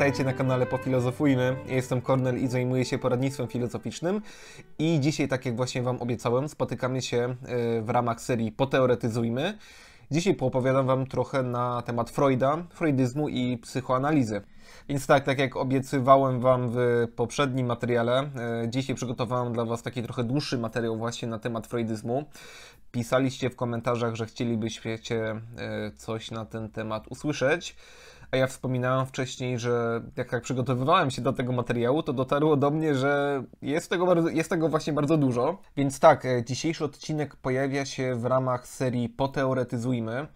Witajcie na kanale Pofilozofujmy. Ja jestem Kornel i zajmuję się poradnictwem filozoficznym. I dzisiaj, tak jak właśnie Wam obiecałem, spotykamy się e, w ramach serii Poteoretyzujmy. Dzisiaj poopowiadam Wam trochę na temat Freuda, freudyzmu i psychoanalizy. Więc tak, tak jak obiecywałem Wam w poprzednim materiale, e, dzisiaj przygotowałem dla Was taki trochę dłuższy materiał właśnie na temat freudyzmu. Pisaliście w komentarzach, że chcielibyście e, coś na ten temat usłyszeć. A ja wspominałem wcześniej, że jak, jak przygotowywałem się do tego materiału, to dotarło do mnie, że jest tego, bardzo, jest tego właśnie bardzo dużo. Więc tak, e, dzisiejszy odcinek pojawia się w ramach serii Poteoretyzujmy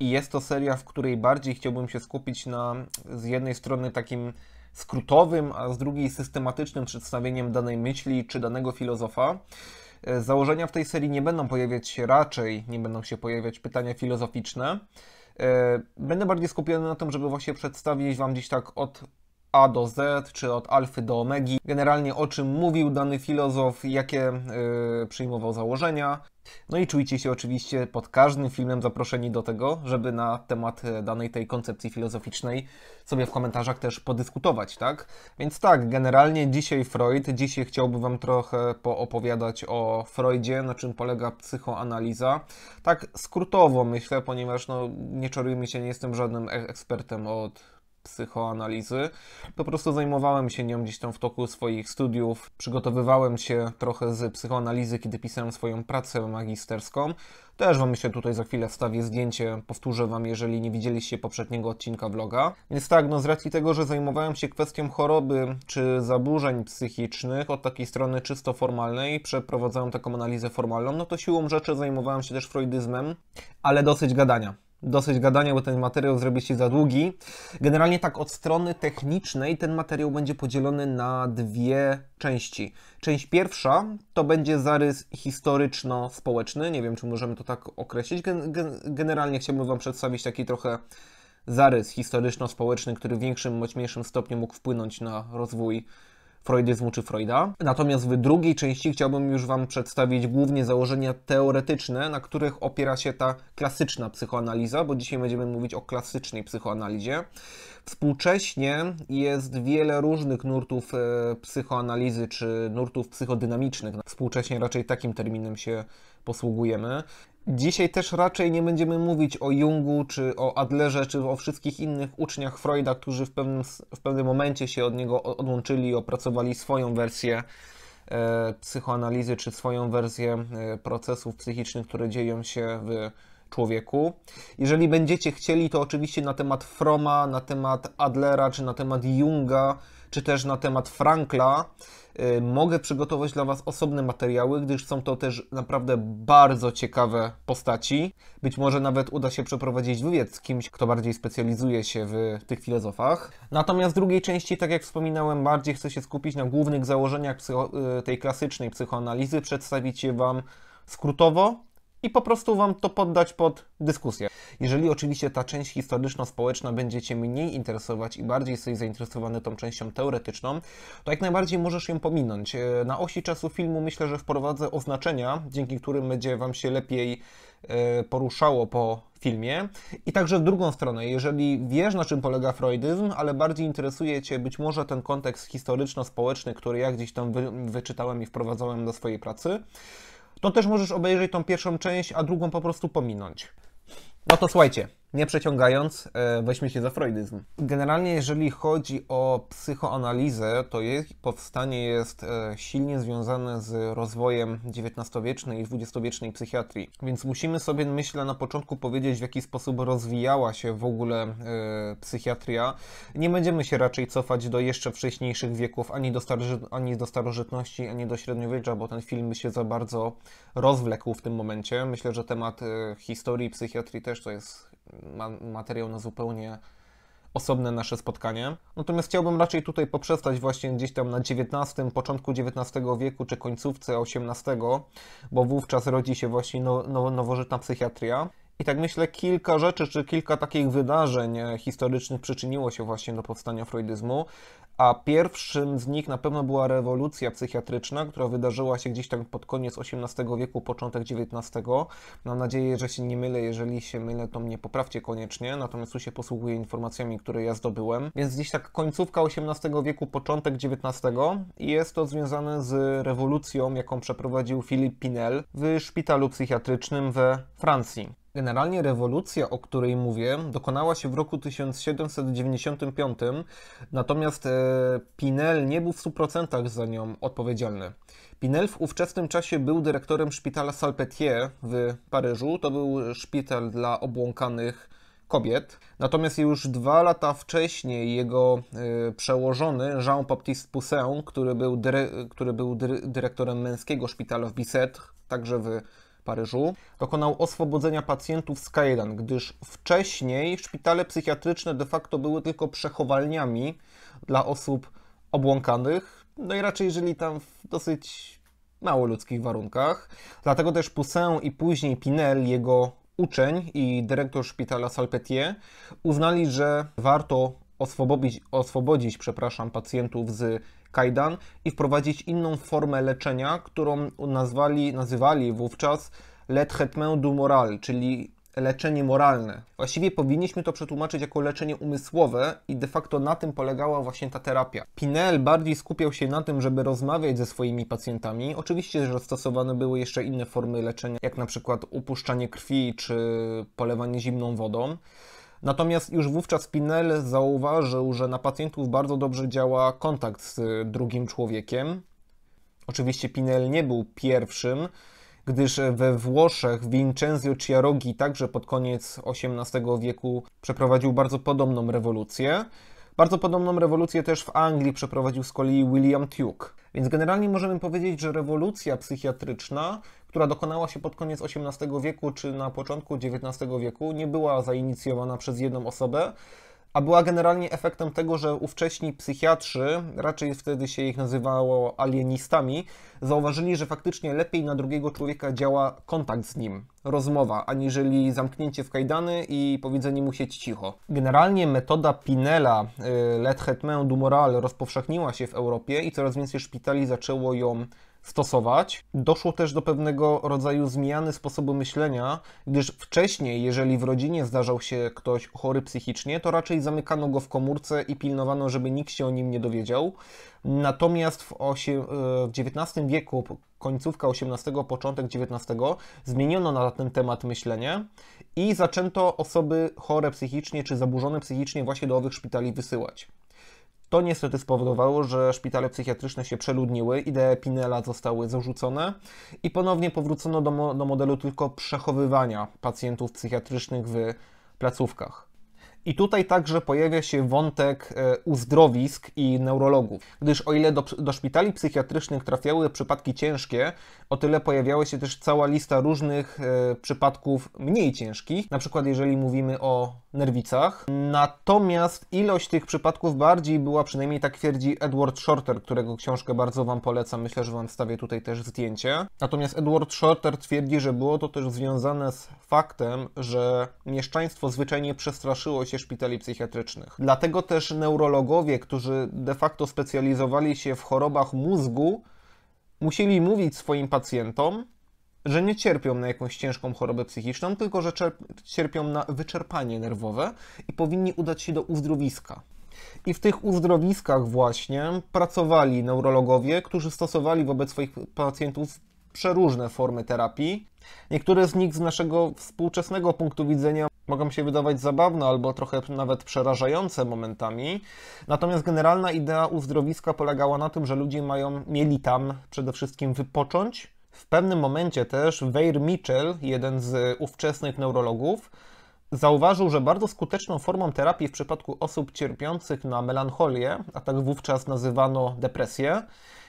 i jest to seria, w której bardziej chciałbym się skupić na z jednej strony takim skrótowym, a z drugiej systematycznym przedstawieniem danej myśli czy danego filozofa. E, założenia w tej serii nie będą pojawiać się raczej, nie będą się pojawiać pytania filozoficzne. E, będę bardziej skupiony na tym, żeby właśnie przedstawić Wam dziś tak od a do Z, czy od alfy do omegi. Generalnie o czym mówił dany filozof, jakie yy, przyjmował założenia. No i czujcie się oczywiście pod każdym filmem zaproszeni do tego, żeby na temat e, danej tej koncepcji filozoficznej sobie w komentarzach też podyskutować, tak? Więc tak, generalnie dzisiaj Freud, dzisiaj chciałbym Wam trochę poopowiadać o Freudzie, na czym polega psychoanaliza. Tak skrótowo myślę, ponieważ no, nie czarujmy się, nie jestem żadnym e-, ekspertem od psychoanalizy. Po prostu zajmowałem się nią gdzieś tam w toku swoich studiów. Przygotowywałem się trochę z psychoanalizy, kiedy pisałem swoją pracę magisterską. Też Wam się tutaj za chwilę wstawię zdjęcie, powtórzę Wam, jeżeli nie widzieliście poprzedniego odcinka vloga. Więc tak, no z racji tego, że zajmowałem się kwestią choroby czy zaburzeń psychicznych od takiej strony czysto formalnej, przeprowadzałem taką analizę formalną, no to siłą rzeczy zajmowałem się też freudyzmem, ale dosyć gadania dosyć gadania, bo ten materiał zrobi się za długi. Generalnie tak od strony technicznej ten materiał będzie podzielony na dwie części. Część pierwsza to będzie zarys historyczno-społeczny, nie wiem czy możemy to tak określić. Gen gen generalnie chciałbym Wam przedstawić taki trochę zarys historyczno-społeczny, który w większym bądź mniejszym stopniu mógł wpłynąć na rozwój freudyzmu czy Freuda. Natomiast w drugiej części chciałbym już Wam przedstawić głównie założenia teoretyczne, na których opiera się ta klasyczna psychoanaliza, bo dzisiaj będziemy mówić o klasycznej psychoanalizie. Współcześnie jest wiele różnych nurtów e, psychoanalizy czy nurtów psychodynamicznych. Współcześnie raczej takim terminem się posługujemy. Dzisiaj też raczej nie będziemy mówić o Jungu, czy o Adlerze, czy o wszystkich innych uczniach Freuda, którzy w pewnym, w pewnym momencie się od niego odłączyli i opracowali swoją wersję e, psychoanalizy, czy swoją wersję e, procesów psychicznych, które dzieją się w człowieku. Jeżeli będziecie chcieli, to oczywiście na temat Froma, na temat Adlera, czy na temat Junga czy też na temat Frankla, y, mogę przygotować dla Was osobne materiały, gdyż są to też naprawdę bardzo ciekawe postaci. Być może nawet uda się przeprowadzić wywiad z kimś, kto bardziej specjalizuje się w tych filozofach. Natomiast w drugiej części, tak jak wspominałem, bardziej chcę się skupić na głównych założeniach y, tej klasycznej psychoanalizy. Przedstawić je Wam skrótowo, i po prostu Wam to poddać pod dyskusję. Jeżeli oczywiście ta część historyczno-społeczna cię mniej interesować i bardziej jesteś zainteresowany tą częścią teoretyczną, to jak najbardziej możesz ją pominąć. E, na osi czasu filmu myślę, że wprowadzę oznaczenia, dzięki którym będzie Wam się lepiej e, poruszało po filmie. I także w drugą stronę, jeżeli wiesz na czym polega freudyzm, ale bardziej interesuje Cię być może ten kontekst historyczno-społeczny, który ja gdzieś tam wyczytałem i wprowadzałem do swojej pracy, to też możesz obejrzeć tą pierwszą część, a drugą po prostu pominąć. No to słuchajcie, nie przeciągając, e, weźmy się za freudyzm. Generalnie, jeżeli chodzi o psychoanalizę, to jej powstanie jest e, silnie związane z rozwojem XIX-wiecznej i XX-wiecznej psychiatrii. Więc musimy sobie, myślę, na początku powiedzieć, w jaki sposób rozwijała się w ogóle e, psychiatria. Nie będziemy się raczej cofać do jeszcze wcześniejszych wieków, ani do, ani do starożytności, ani do średniowiecza, bo ten film by się za bardzo rozwlekł w tym momencie. Myślę, że temat historii psychiatrii też to jest ma materiał na zupełnie osobne nasze spotkanie. Natomiast chciałbym raczej tutaj poprzestać właśnie gdzieś tam na XIX, początku XIX wieku czy końcówce XVIII, bo wówczas rodzi się właśnie no, no, nowożytna psychiatria. I tak myślę, kilka rzeczy, czy kilka takich wydarzeń e, historycznych przyczyniło się właśnie do powstania freudyzmu, a pierwszym z nich na pewno była rewolucja psychiatryczna, która wydarzyła się gdzieś tam pod koniec XVIII wieku, początek XIX. Mam nadzieję, że się nie mylę, jeżeli się mylę, to mnie poprawcie koniecznie, natomiast tu się posługuję informacjami, które ja zdobyłem. Więc gdzieś tak końcówka XVIII wieku, początek XIX i jest to związane z rewolucją, jaką przeprowadził Philippe Pinel w szpitalu psychiatrycznym we Francji. Generalnie rewolucja, o której mówię, dokonała się w roku 1795, natomiast e, Pinel nie był w 100% za nią odpowiedzialny. Pinel w ówczesnym czasie był dyrektorem szpitala Salpetier w Paryżu. To był szpital dla obłąkanych kobiet. Natomiast już dwa lata wcześniej jego e, przełożony Jean-Baptiste Poussin, który był, dyre- który był dyre- dyrektorem męskiego szpitala w Bicetre, także w Paryżu, dokonał oswobodzenia pacjentów z K1, gdyż wcześniej szpitale psychiatryczne de facto były tylko przechowalniami dla osób obłąkanych, no i raczej żyli tam w dosyć mało ludzkich warunkach. Dlatego też Poussin i później Pinel, jego uczeń i dyrektor szpitala Salpetier, uznali, że warto oswobodzić, oswobodzić przepraszam, pacjentów z kajdan i wprowadzić inną formę leczenia, którą nazwali, nazywali wówczas le traitement du moral, czyli leczenie moralne. Właściwie powinniśmy to przetłumaczyć jako leczenie umysłowe i de facto na tym polegała właśnie ta terapia. Pinel bardziej skupiał się na tym, żeby rozmawiać ze swoimi pacjentami. Oczywiście, że stosowane były jeszcze inne formy leczenia, jak na przykład upuszczanie krwi czy polewanie zimną wodą. Natomiast już wówczas Pinel zauważył, że na pacjentów bardzo dobrze działa kontakt z y, drugim człowiekiem. Oczywiście Pinel nie był pierwszym, gdyż we Włoszech Vincenzo Ciarogi także pod koniec XVIII wieku przeprowadził bardzo podobną rewolucję. Bardzo podobną rewolucję też w Anglii przeprowadził z kolei William Tuke. Więc generalnie możemy powiedzieć, że rewolucja psychiatryczna która dokonała się pod koniec XVIII wieku czy na początku XIX wieku, nie była zainicjowana przez jedną osobę, a była generalnie efektem tego, że ówcześni psychiatrzy, raczej wtedy się ich nazywało alienistami, zauważyli, że faktycznie lepiej na drugiego człowieka działa kontakt z nim, rozmowa, aniżeli zamknięcie w kajdany i powiedzenie mu sieć cicho. Generalnie metoda Pinela, y, Le du Moral, rozpowszechniła się w Europie i coraz więcej szpitali zaczęło ją stosować. Doszło też do pewnego rodzaju zmiany sposobu myślenia, gdyż wcześniej, jeżeli w rodzinie zdarzał się ktoś chory psychicznie, to raczej zamykano go w komórce i pilnowano, żeby nikt się o nim nie dowiedział. Natomiast w, osie, e, w XIX wieku, końcówka XVIII, początek XIX, zmieniono na ten temat myślenie i zaczęto osoby chore psychicznie czy zaburzone psychicznie właśnie do owych szpitali wysyłać. To niestety spowodowało, że szpitale psychiatryczne się przeludniły, idee Pinela zostały zarzucone i ponownie powrócono do, mo do modelu tylko przechowywania pacjentów psychiatrycznych w placówkach. I tutaj także pojawia się wątek e, uzdrowisk i neurologów, gdyż o ile do, do szpitali psychiatrycznych trafiały przypadki ciężkie, o tyle pojawiała się też cała lista różnych e, przypadków mniej ciężkich, na przykład jeżeli mówimy o nerwicach. Natomiast ilość tych przypadków bardziej była, przynajmniej tak twierdzi Edward Shorter, którego książkę bardzo Wam polecam, myślę, że Wam wstawię tutaj też zdjęcie. Natomiast Edward Shorter twierdzi, że było to też związane z faktem, że mieszczaństwo zwyczajnie przestraszyło się szpitali psychiatrycznych. Dlatego też neurologowie, którzy de facto specjalizowali się w chorobach mózgu, musieli mówić swoim pacjentom, że nie cierpią na jakąś ciężką chorobę psychiczną, tylko że cierpią na wyczerpanie nerwowe i powinni udać się do uzdrowiska. I w tych uzdrowiskach właśnie pracowali neurologowie, którzy stosowali wobec swoich pacjentów przeróżne formy terapii. Niektóre z nich z naszego współczesnego punktu widzenia mogą się wydawać zabawne albo trochę nawet przerażające momentami. Natomiast generalna idea uzdrowiska polegała na tym, że ludzie mają, mieli tam przede wszystkim wypocząć. W pewnym momencie też Weir Mitchell, jeden z ówczesnych neurologów, zauważył, że bardzo skuteczną formą terapii w przypadku osób cierpiących na melancholię, a tak wówczas nazywano depresję,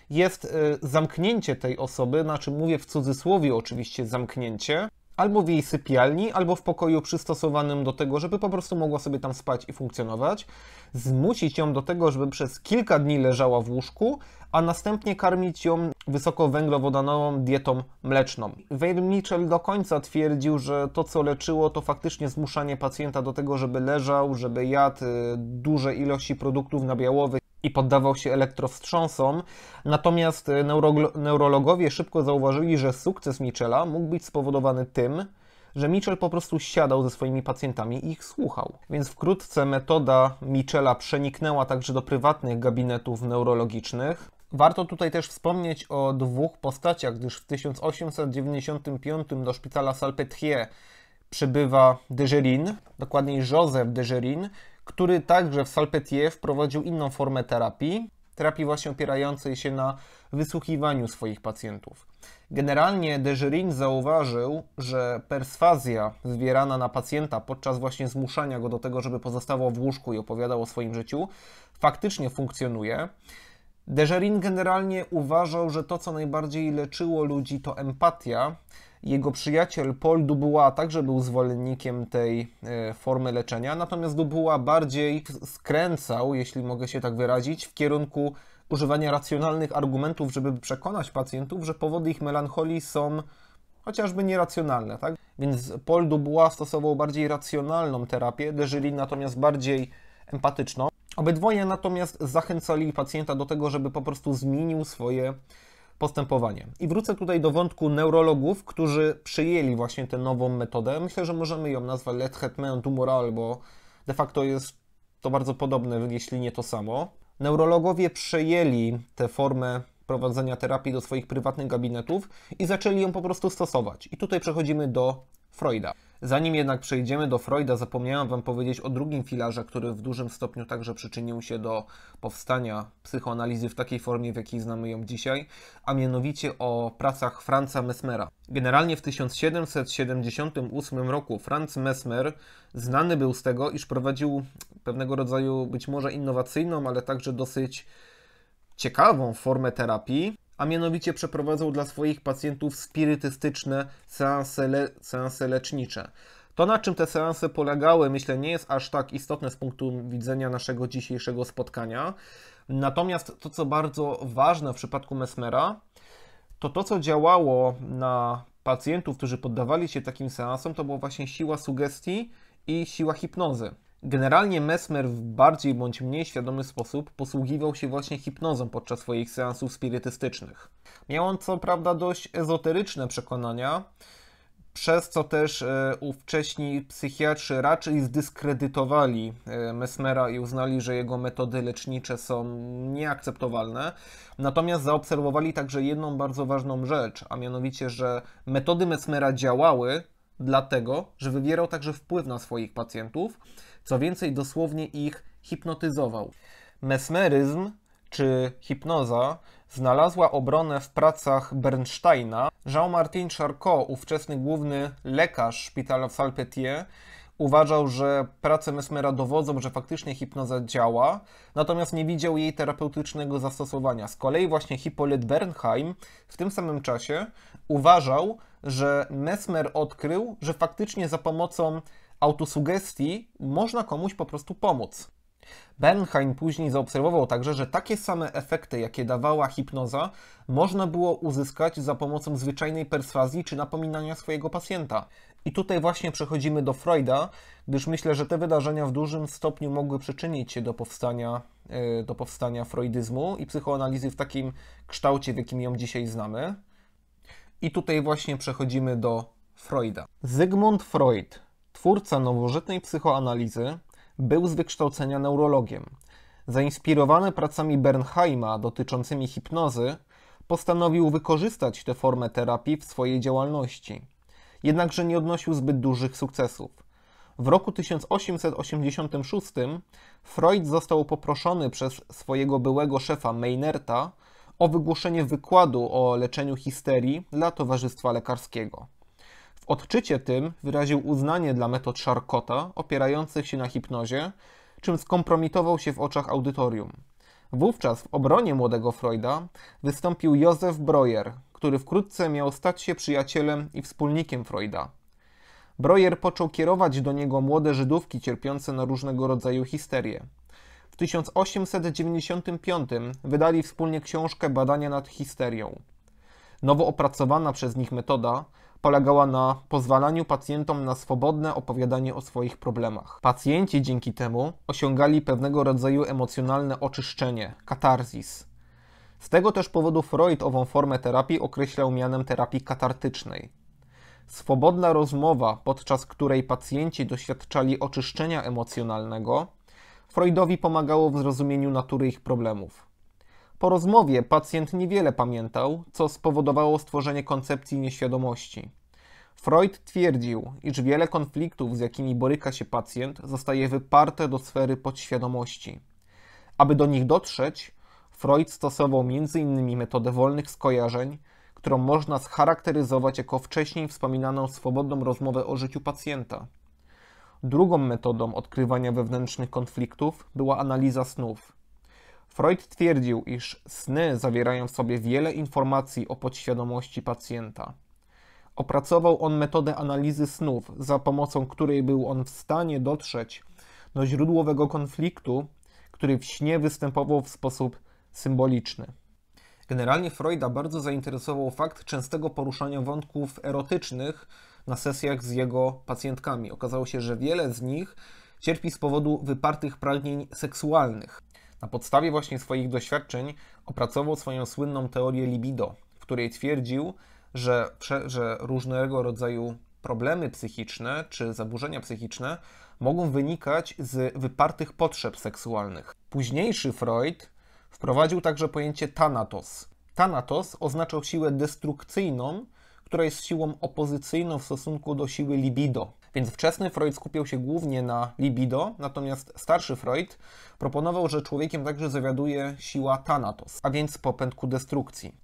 jest y, zamknięcie tej osoby, znaczy mówię w cudzysłowie oczywiście zamknięcie, albo w jej sypialni, albo w pokoju przystosowanym do tego, żeby po prostu mogła sobie tam spać i funkcjonować, zmusić ją do tego, żeby przez kilka dni leżała w łóżku, a następnie karmić ją wysokowęglowodanową dietą mleczną. Wade Mitchell do końca twierdził, że to co leczyło to faktycznie zmuszanie pacjenta do tego, żeby leżał, żeby jadł y, duże ilości produktów nabiałowych, i poddawał się elektrowstrząsom. Natomiast e, neurologowie szybko zauważyli, że sukces Michela mógł być spowodowany tym, że Mitchell po prostu siadał ze swoimi pacjentami i ich słuchał. Więc wkrótce metoda Michela przeniknęła także do prywatnych gabinetów neurologicznych. Warto tutaj też wspomnieć o dwóch postaciach, gdyż w 1895 do szpitala Salpêtrière przybywa Dejerin, dokładniej Joseph Dejerin, który także w Salpetier wprowadził inną formę terapii, terapii właśnie opierającej się na wysłuchiwaniu swoich pacjentów. Generalnie Dejerin zauważył, że perswazja zwierana na pacjenta podczas właśnie zmuszania go do tego, żeby pozostawał w łóżku i opowiadał o swoim życiu, faktycznie funkcjonuje. Dejerin generalnie uważał, że to, co najbardziej leczyło ludzi, to empatia, jego przyjaciel Paul Dubuła także był zwolennikiem tej e, formy leczenia, natomiast Dubuła bardziej skręcał, jeśli mogę się tak wyrazić, w kierunku używania racjonalnych argumentów, żeby przekonać pacjentów, że powody ich melancholii są chociażby nieracjonalne, tak? Więc Paul Dubois stosował bardziej racjonalną terapię, Deżyli natomiast bardziej empatyczną. Obydwoje natomiast zachęcali pacjenta do tego, żeby po prostu zmienił swoje postępowanie. I wrócę tutaj do wątku neurologów, którzy przyjęli właśnie tę nową metodę. Myślę, że możemy ją nazwać Le Traitement Tumoral, bo de facto jest to bardzo podobne, jeśli nie to samo. Neurologowie przejęli tę formę prowadzenia terapii do swoich prywatnych gabinetów i zaczęli ją po prostu stosować. I tutaj przechodzimy do Freuda. Zanim jednak przejdziemy do Freuda, zapomniałem Wam powiedzieć o drugim filarze, który w dużym stopniu także przyczynił się do powstania psychoanalizy w takiej formie, w jakiej znamy ją dzisiaj, a mianowicie o pracach Franza Mesmera. Generalnie w 1778 roku Franz Mesmer znany był z tego, iż prowadził pewnego rodzaju być może innowacyjną, ale także dosyć ciekawą formę terapii, a mianowicie przeprowadzał dla swoich pacjentów spirytystyczne seanse, le seanse lecznicze. To, na czym te seanse polegały, myślę, nie jest aż tak istotne z punktu widzenia naszego dzisiejszego spotkania. Natomiast to, co bardzo ważne w przypadku Mesmera, to to, co działało na pacjentów, którzy poddawali się takim seansom, to była właśnie siła sugestii i siła hipnozy. Generalnie Mesmer w bardziej bądź mniej świadomy sposób posługiwał się właśnie hipnozą podczas swoich seansów spirytystycznych. Miał on co prawda dość ezoteryczne przekonania, przez co też e, ówcześni psychiatrzy raczej zdyskredytowali e, Mesmera i uznali, że jego metody lecznicze są nieakceptowalne. Natomiast zaobserwowali także jedną bardzo ważną rzecz, a mianowicie, że metody Mesmera działały dlatego, że wywierał także wpływ na swoich pacjentów co więcej, dosłownie ich hipnotyzował. Mesmeryzm czy hipnoza znalazła obronę w pracach Bernsteina. Jean-Martin Charcot, ówczesny główny lekarz szpitala w Salpêtrière, uważał, że prace Mesmera dowodzą, że faktycznie hipnoza działa, natomiast nie widział jej terapeutycznego zastosowania. Z kolei właśnie Hippolyt Bernheim w tym samym czasie uważał, że Mesmer odkrył, że faktycznie za pomocą autosugestii można komuś po prostu pomóc. Bernheim później zaobserwował także, że takie same efekty, jakie dawała hipnoza, można było uzyskać za pomocą zwyczajnej perswazji czy napominania swojego pacjenta. I tutaj właśnie przechodzimy do Freuda, gdyż myślę, że te wydarzenia w dużym stopniu mogły przyczynić się do powstania, e, do powstania freudyzmu i psychoanalizy w takim kształcie, w jakim ją dzisiaj znamy. I tutaj właśnie przechodzimy do Freuda. Zygmunt Freud Twórca nowożytnej psychoanalizy był z wykształcenia neurologiem. Zainspirowany pracami Bernheima dotyczącymi hipnozy, postanowił wykorzystać tę formę terapii w swojej działalności. Jednakże nie odnosił zbyt dużych sukcesów. W roku 1886 Freud został poproszony przez swojego byłego szefa Meinerta o wygłoszenie wykładu o leczeniu histerii dla Towarzystwa Lekarskiego. W odczycie tym wyraził uznanie dla metod Szarkota opierających się na hipnozie, czym skompromitował się w oczach audytorium. Wówczas w obronie młodego Freuda wystąpił Józef Breuer, który wkrótce miał stać się przyjacielem i wspólnikiem Freuda. Breuer począł kierować do niego młode Żydówki cierpiące na różnego rodzaju histerię. W 1895 wydali wspólnie książkę Badania nad histerią. Nowo opracowana przez nich metoda polegała na pozwalaniu pacjentom na swobodne opowiadanie o swoich problemach. Pacjenci dzięki temu osiągali pewnego rodzaju emocjonalne oczyszczenie, katarzis. Z tego też powodu Freud ową formę terapii określał mianem terapii katartycznej. Swobodna rozmowa, podczas której pacjenci doświadczali oczyszczenia emocjonalnego, Freudowi pomagało w zrozumieniu natury ich problemów. Po rozmowie pacjent niewiele pamiętał, co spowodowało stworzenie koncepcji nieświadomości. Freud twierdził, iż wiele konfliktów, z jakimi boryka się pacjent, zostaje wyparte do sfery podświadomości. Aby do nich dotrzeć, Freud stosował m.in. metodę wolnych skojarzeń, którą można scharakteryzować jako wcześniej wspominaną swobodną rozmowę o życiu pacjenta. Drugą metodą odkrywania wewnętrznych konfliktów była analiza snów. Freud twierdził, iż sny zawierają w sobie wiele informacji o podświadomości pacjenta. Opracował on metodę analizy snów, za pomocą której był on w stanie dotrzeć do źródłowego konfliktu, który w śnie występował w sposób symboliczny. Generalnie Freuda bardzo zainteresował fakt częstego poruszania wątków erotycznych na sesjach z jego pacjentkami. Okazało się, że wiele z nich cierpi z powodu wypartych pragnień seksualnych. Na podstawie właśnie swoich doświadczeń opracował swoją słynną teorię libido, w której twierdził, że, że różnego rodzaju problemy psychiczne czy zaburzenia psychiczne mogą wynikać z wypartych potrzeb seksualnych. Późniejszy Freud wprowadził także pojęcie thanatos. Thanatos oznaczał siłę destrukcyjną, która jest siłą opozycyjną w stosunku do siły libido. Więc wczesny Freud skupiał się głównie na libido, natomiast starszy Freud proponował, że człowiekiem także zawiaduje siła Thanatos, a więc popędku destrukcji.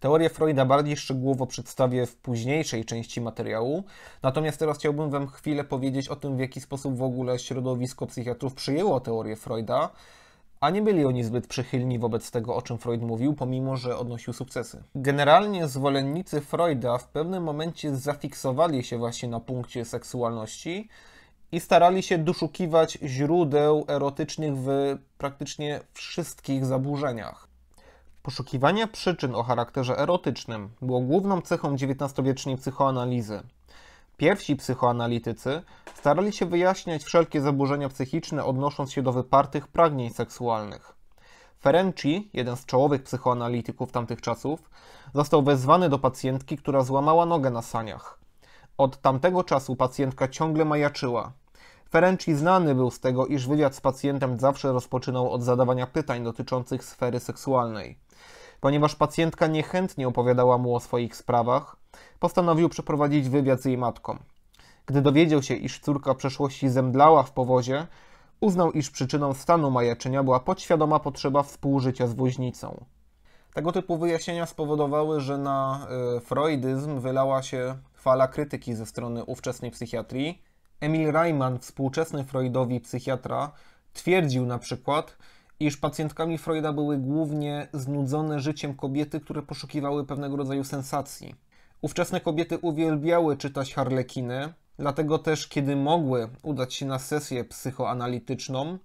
Teorię Freuda bardziej szczegółowo przedstawię w późniejszej części materiału, natomiast teraz chciałbym Wam chwilę powiedzieć o tym, w jaki sposób w ogóle środowisko psychiatrów przyjęło teorię Freuda, a nie byli oni zbyt przychylni wobec tego, o czym Freud mówił, pomimo że odnosił sukcesy. Generalnie zwolennicy Freuda w pewnym momencie zafiksowali się właśnie na punkcie seksualności i starali się doszukiwać źródeł erotycznych w praktycznie wszystkich zaburzeniach. Poszukiwanie przyczyn o charakterze erotycznym było główną cechą XIX-wiecznej psychoanalizy. Pierwsi psychoanalitycy starali się wyjaśniać wszelkie zaburzenia psychiczne odnosząc się do wypartych pragnień seksualnych. Ferenci, jeden z czołowych psychoanalityków tamtych czasów, został wezwany do pacjentki, która złamała nogę na saniach. Od tamtego czasu pacjentka ciągle majaczyła. Ferenci znany był z tego, iż wywiad z pacjentem zawsze rozpoczynał od zadawania pytań dotyczących sfery seksualnej. Ponieważ pacjentka niechętnie opowiadała mu o swoich sprawach, postanowił przeprowadzić wywiad z jej matką. Gdy dowiedział się, iż córka przeszłości zemdlała w powozie, uznał, iż przyczyną stanu majaczenia była podświadoma potrzeba współżycia z woźnicą. Tego typu wyjaśnienia spowodowały, że na e, freudyzm wylała się fala krytyki ze strony ówczesnej psychiatrii. Emil Reimann, współczesny Freudowi psychiatra, twierdził na przykład, iż pacjentkami Freuda były głównie znudzone życiem kobiety, które poszukiwały pewnego rodzaju sensacji. Ówczesne kobiety uwielbiały czytać harlekiny, Dlatego też, kiedy mogły udać się na sesję psychoanalityczną,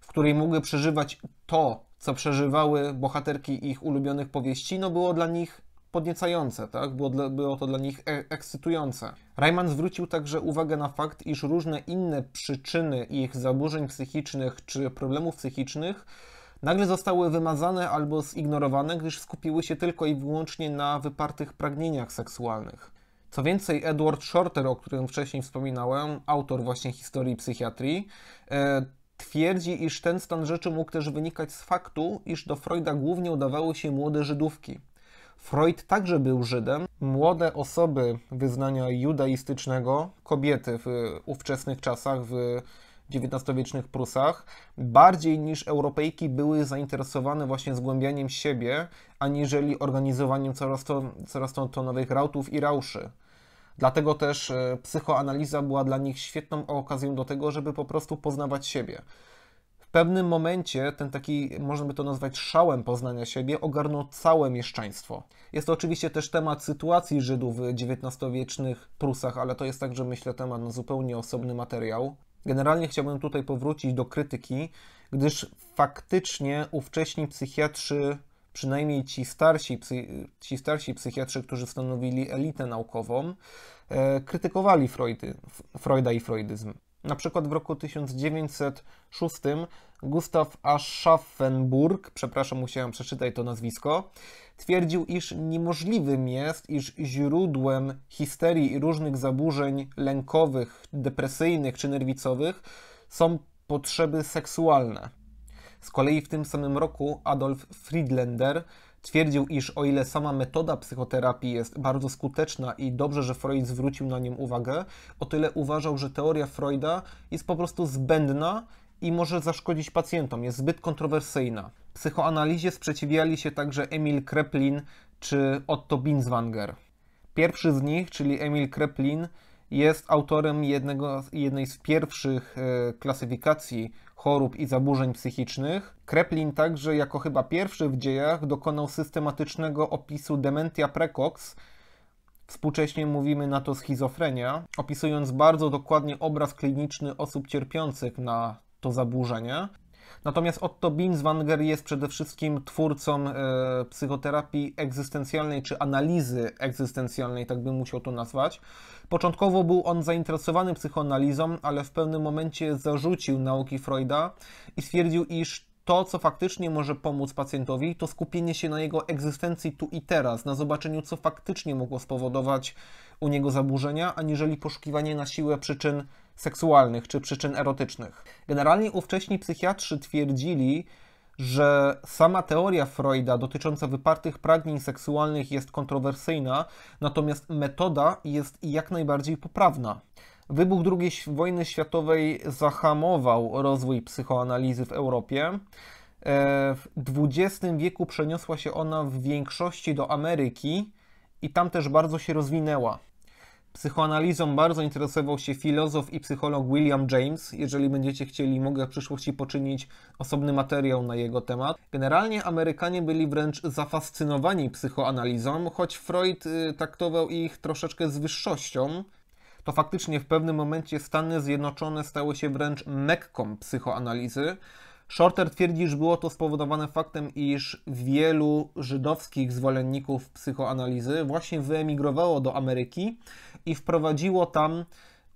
w której mogły przeżywać to, co przeżywały bohaterki ich ulubionych powieści, no było dla nich podniecające, tak? Było, dla, było to dla nich e ekscytujące. Rayman zwrócił także uwagę na fakt, iż różne inne przyczyny ich zaburzeń psychicznych czy problemów psychicznych nagle zostały wymazane albo zignorowane, gdyż skupiły się tylko i wyłącznie na wypartych pragnieniach seksualnych. Co więcej, Edward Shorter, o którym wcześniej wspominałem, autor właśnie historii psychiatrii, e, twierdzi, iż ten stan rzeczy mógł też wynikać z faktu, iż do Freuda głównie udawały się młode Żydówki. Freud także był Żydem. Młode osoby wyznania judaistycznego, kobiety w ówczesnych czasach, w XIX-wiecznych Prusach, bardziej niż Europejki były zainteresowane właśnie zgłębianiem siebie, aniżeli organizowaniem coraz to, coraz to, to nowych rautów i rauszy. Dlatego też e, psychoanaliza była dla nich świetną okazją do tego, żeby po prostu poznawać siebie. W pewnym momencie ten taki, można by to nazwać szałem poznania siebie, ogarnął całe mieszczaństwo. Jest to oczywiście też temat sytuacji Żydów w XIX-wiecznych Prusach, ale to jest także, myślę, temat na zupełnie osobny materiał. Generalnie chciałbym tutaj powrócić do krytyki, gdyż faktycznie ówcześni psychiatrzy przynajmniej ci starsi, ci starsi psychiatrzy, którzy stanowili elitę naukową, e, krytykowali Freudy, Freuda i freudyzm. Na przykład w roku 1906 Gustav Aschaffenburg, przepraszam, musiałem przeczytać to nazwisko, twierdził, iż niemożliwym jest, iż źródłem histerii i różnych zaburzeń lękowych, depresyjnych czy nerwicowych są potrzeby seksualne. Z kolei w tym samym roku Adolf Friedländer Twierdził, iż o ile sama metoda psychoterapii jest bardzo skuteczna i dobrze, że Freud zwrócił na nią uwagę, o tyle uważał, że teoria Freuda jest po prostu zbędna i może zaszkodzić pacjentom, jest zbyt kontrowersyjna. Psychoanalizie sprzeciwiali się także Emil Kreplin czy Otto Binswanger. Pierwszy z nich, czyli Emil Kreplin, jest autorem jednego, jednej z pierwszych e, klasyfikacji chorób i zaburzeń psychicznych. Kreplin także jako chyba pierwszy w dziejach dokonał systematycznego opisu dementia precox, Współcześnie mówimy na to schizofrenia, opisując bardzo dokładnie obraz kliniczny osób cierpiących na to zaburzenie. Natomiast Otto Binswanger jest przede wszystkim twórcą e, psychoterapii egzystencjalnej czy analizy egzystencjalnej, tak bym musiał to nazwać, Początkowo był on zainteresowany psychoanalizą, ale w pewnym momencie zarzucił nauki Freuda i stwierdził, iż to, co faktycznie może pomóc pacjentowi, to skupienie się na jego egzystencji tu i teraz, na zobaczeniu, co faktycznie mogło spowodować u niego zaburzenia, aniżeli poszukiwanie na siłę przyczyn seksualnych czy przyczyn erotycznych. Generalnie ówcześni psychiatrzy twierdzili, że sama teoria Freuda dotycząca wypartych pragnień seksualnych jest kontrowersyjna, natomiast metoda jest jak najbardziej poprawna. Wybuch II wojny światowej zahamował rozwój psychoanalizy w Europie. E, w XX wieku przeniosła się ona w większości do Ameryki i tam też bardzo się rozwinęła. Psychoanalizą bardzo interesował się filozof i psycholog William James. Jeżeli będziecie chcieli, mogę w przyszłości poczynić osobny materiał na jego temat. Generalnie Amerykanie byli wręcz zafascynowani psychoanalizą, choć Freud y, traktował ich troszeczkę z wyższością. To faktycznie w pewnym momencie Stany Zjednoczone stały się wręcz mekką psychoanalizy. Shorter twierdzi, że było to spowodowane faktem, iż wielu żydowskich zwolenników psychoanalizy właśnie wyemigrowało do Ameryki i wprowadziło tam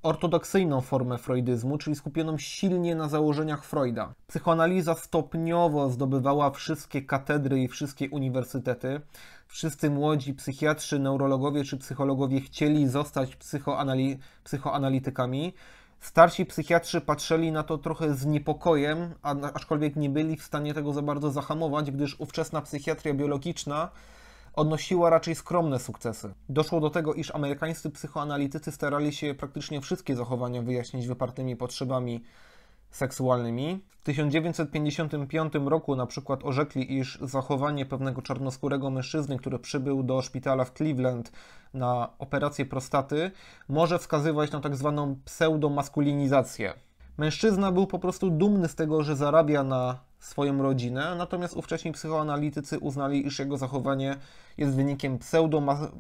ortodoksyjną formę freudyzmu, czyli skupioną silnie na założeniach Freuda. Psychoanaliza stopniowo zdobywała wszystkie katedry i wszystkie uniwersytety. Wszyscy młodzi psychiatrzy, neurologowie czy psychologowie chcieli zostać psychoanali psychoanalitykami. Starsi psychiatrzy patrzyli na to trochę z niepokojem, aczkolwiek nie byli w stanie tego za bardzo zahamować, gdyż ówczesna psychiatria biologiczna odnosiła raczej skromne sukcesy. Doszło do tego, iż amerykańscy psychoanalitycy starali się praktycznie wszystkie zachowania wyjaśnić wypartymi potrzebami seksualnymi. W 1955 roku na przykład orzekli, iż zachowanie pewnego czarnoskórego mężczyzny, który przybył do szpitala w Cleveland na operację prostaty, może wskazywać na tak zwaną pseudomaskulinizację. Mężczyzna był po prostu dumny z tego, że zarabia na swoją rodzinę, natomiast ówcześni psychoanalitycy uznali, iż jego zachowanie jest wynikiem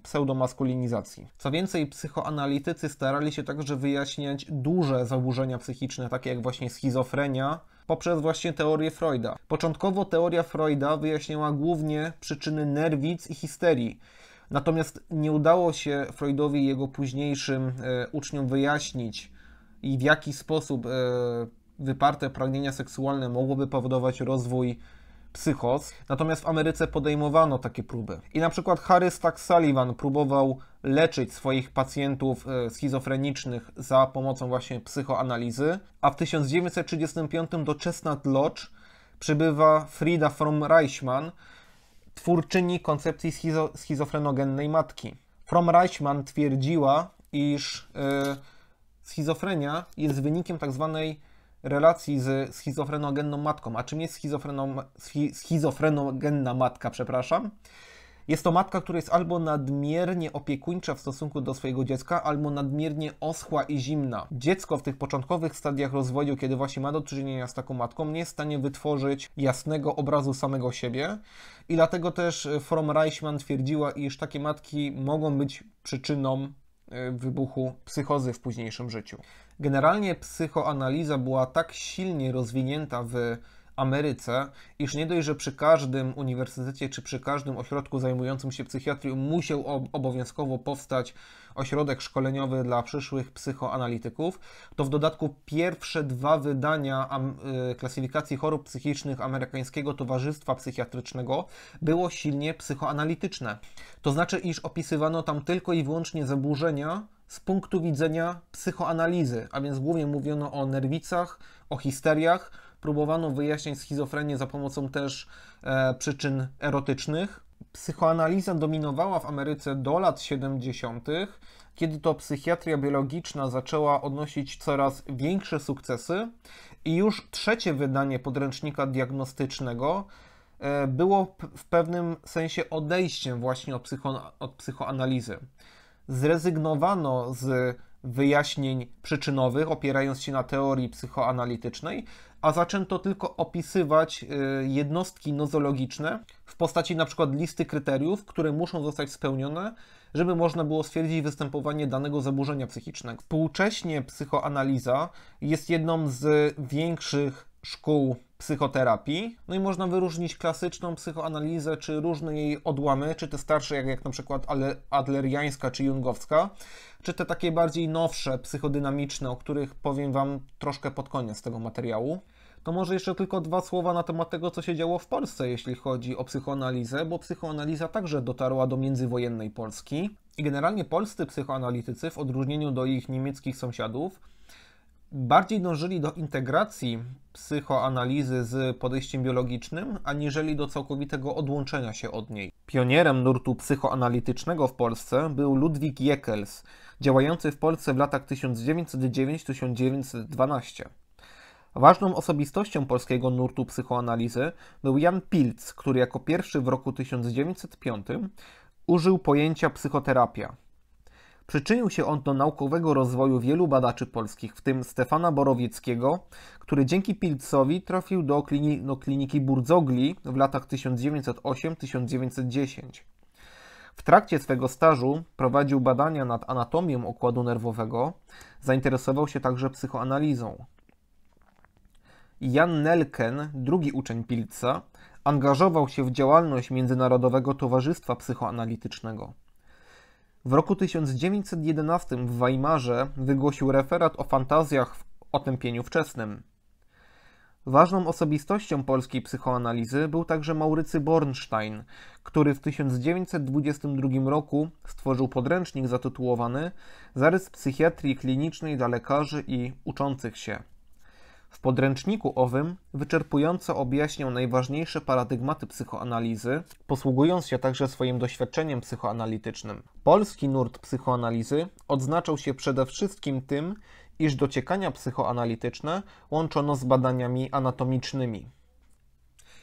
pseudomaskulinizacji. Co więcej, psychoanalitycy starali się także wyjaśniać duże zaburzenia psychiczne, takie jak właśnie schizofrenia, poprzez właśnie teorię Freuda. Początkowo teoria Freuda wyjaśniała głównie przyczyny nerwic i histerii. Natomiast nie udało się Freudowi i jego późniejszym e, uczniom wyjaśnić i w jaki sposób e, wyparte pragnienia seksualne mogłoby powodować rozwój psychos. Natomiast w Ameryce podejmowano takie próby. I na przykład Harry Stack Sullivan próbował leczyć swoich pacjentów e, schizofrenicznych za pomocą właśnie psychoanalizy, a w 1935 do Chestnut Lodge przybywa Frida from Reichman, twórczyni koncepcji schizo schizofrenogennej matki. From Reichman twierdziła, iż yy, schizofrenia jest wynikiem tak zwanej relacji z schizofrenogenną matką. A czym jest schizofreno, schizofrenogenna matka, przepraszam? Jest to matka, która jest albo nadmiernie opiekuńcza w stosunku do swojego dziecka, albo nadmiernie oschła i zimna. Dziecko w tych początkowych stadiach rozwoju, kiedy właśnie ma do czynienia z taką matką, nie jest w stanie wytworzyć jasnego obrazu samego siebie i dlatego też From Reichman twierdziła, iż takie matki mogą być przyczyną E, wybuchu psychozy w późniejszym życiu. Generalnie psychoanaliza była tak silnie rozwinięta w Ameryce, iż nie dość, że przy każdym uniwersytecie czy przy każdym ośrodku zajmującym się psychiatrią musiał ob obowiązkowo powstać ośrodek szkoleniowy dla przyszłych psychoanalityków, to w dodatku pierwsze dwa wydania y, klasyfikacji chorób psychicznych Amerykańskiego Towarzystwa Psychiatrycznego było silnie psychoanalityczne. To znaczy, iż opisywano tam tylko i wyłącznie zaburzenia z punktu widzenia psychoanalizy, a więc głównie mówiono o nerwicach, o histeriach, próbowano wyjaśniać schizofrenię za pomocą też e, przyczyn erotycznych. Psychoanaliza dominowała w Ameryce do lat 70., kiedy to psychiatria biologiczna zaczęła odnosić coraz większe sukcesy, i już trzecie wydanie podręcznika diagnostycznego e, było w pewnym sensie odejściem właśnie od, psycho, od psychoanalizy. Zrezygnowano z wyjaśnień przyczynowych, opierając się na teorii psychoanalitycznej, a zaczęto tylko opisywać y, jednostki nozologiczne w postaci np. listy kryteriów, które muszą zostać spełnione, żeby można było stwierdzić występowanie danego zaburzenia psychicznego. Współcześnie psychoanaliza jest jedną z większych szkół psychoterapii. No i można wyróżnić klasyczną psychoanalizę, czy różne jej odłamy, czy te starsze, jak, jak na przykład adleriańska czy jungowska, czy te takie bardziej nowsze, psychodynamiczne, o których powiem Wam troszkę pod koniec tego materiału. To może jeszcze tylko dwa słowa na temat tego, co się działo w Polsce, jeśli chodzi o psychoanalizę, bo psychoanaliza także dotarła do międzywojennej Polski. I generalnie polscy psychoanalitycy, w odróżnieniu do ich niemieckich sąsiadów, bardziej dążyli do integracji psychoanalizy z podejściem biologicznym, aniżeli do całkowitego odłączenia się od niej. Pionierem nurtu psychoanalitycznego w Polsce był Ludwik Jekels, działający w Polsce w latach 1909-1912. Ważną osobistością polskiego nurtu psychoanalizy był Jan Pilc, który jako pierwszy w roku 1905 użył pojęcia psychoterapia. Przyczynił się on do naukowego rozwoju wielu badaczy polskich, w tym Stefana Borowieckiego, który dzięki Pilcowi trafił do kliniki Burdzogli w latach 1908-1910. W trakcie swego stażu prowadził badania nad anatomią układu nerwowego, zainteresował się także psychoanalizą. Jan Nelken, drugi uczeń Pilca, angażował się w działalność Międzynarodowego Towarzystwa Psychoanalitycznego. W roku 1911 w Weimarze wygłosił referat o fantazjach w otępieniu wczesnym. Ważną osobistością polskiej psychoanalizy był także Maurycy Bornstein, który w 1922 roku stworzył podręcznik zatytułowany Zarys psychiatrii klinicznej dla lekarzy i uczących się. W podręczniku owym wyczerpująco objaśniał najważniejsze paradygmaty psychoanalizy, posługując się także swoim doświadczeniem psychoanalitycznym. Polski nurt psychoanalizy odznaczał się przede wszystkim tym, iż dociekania psychoanalityczne łączono z badaniami anatomicznymi.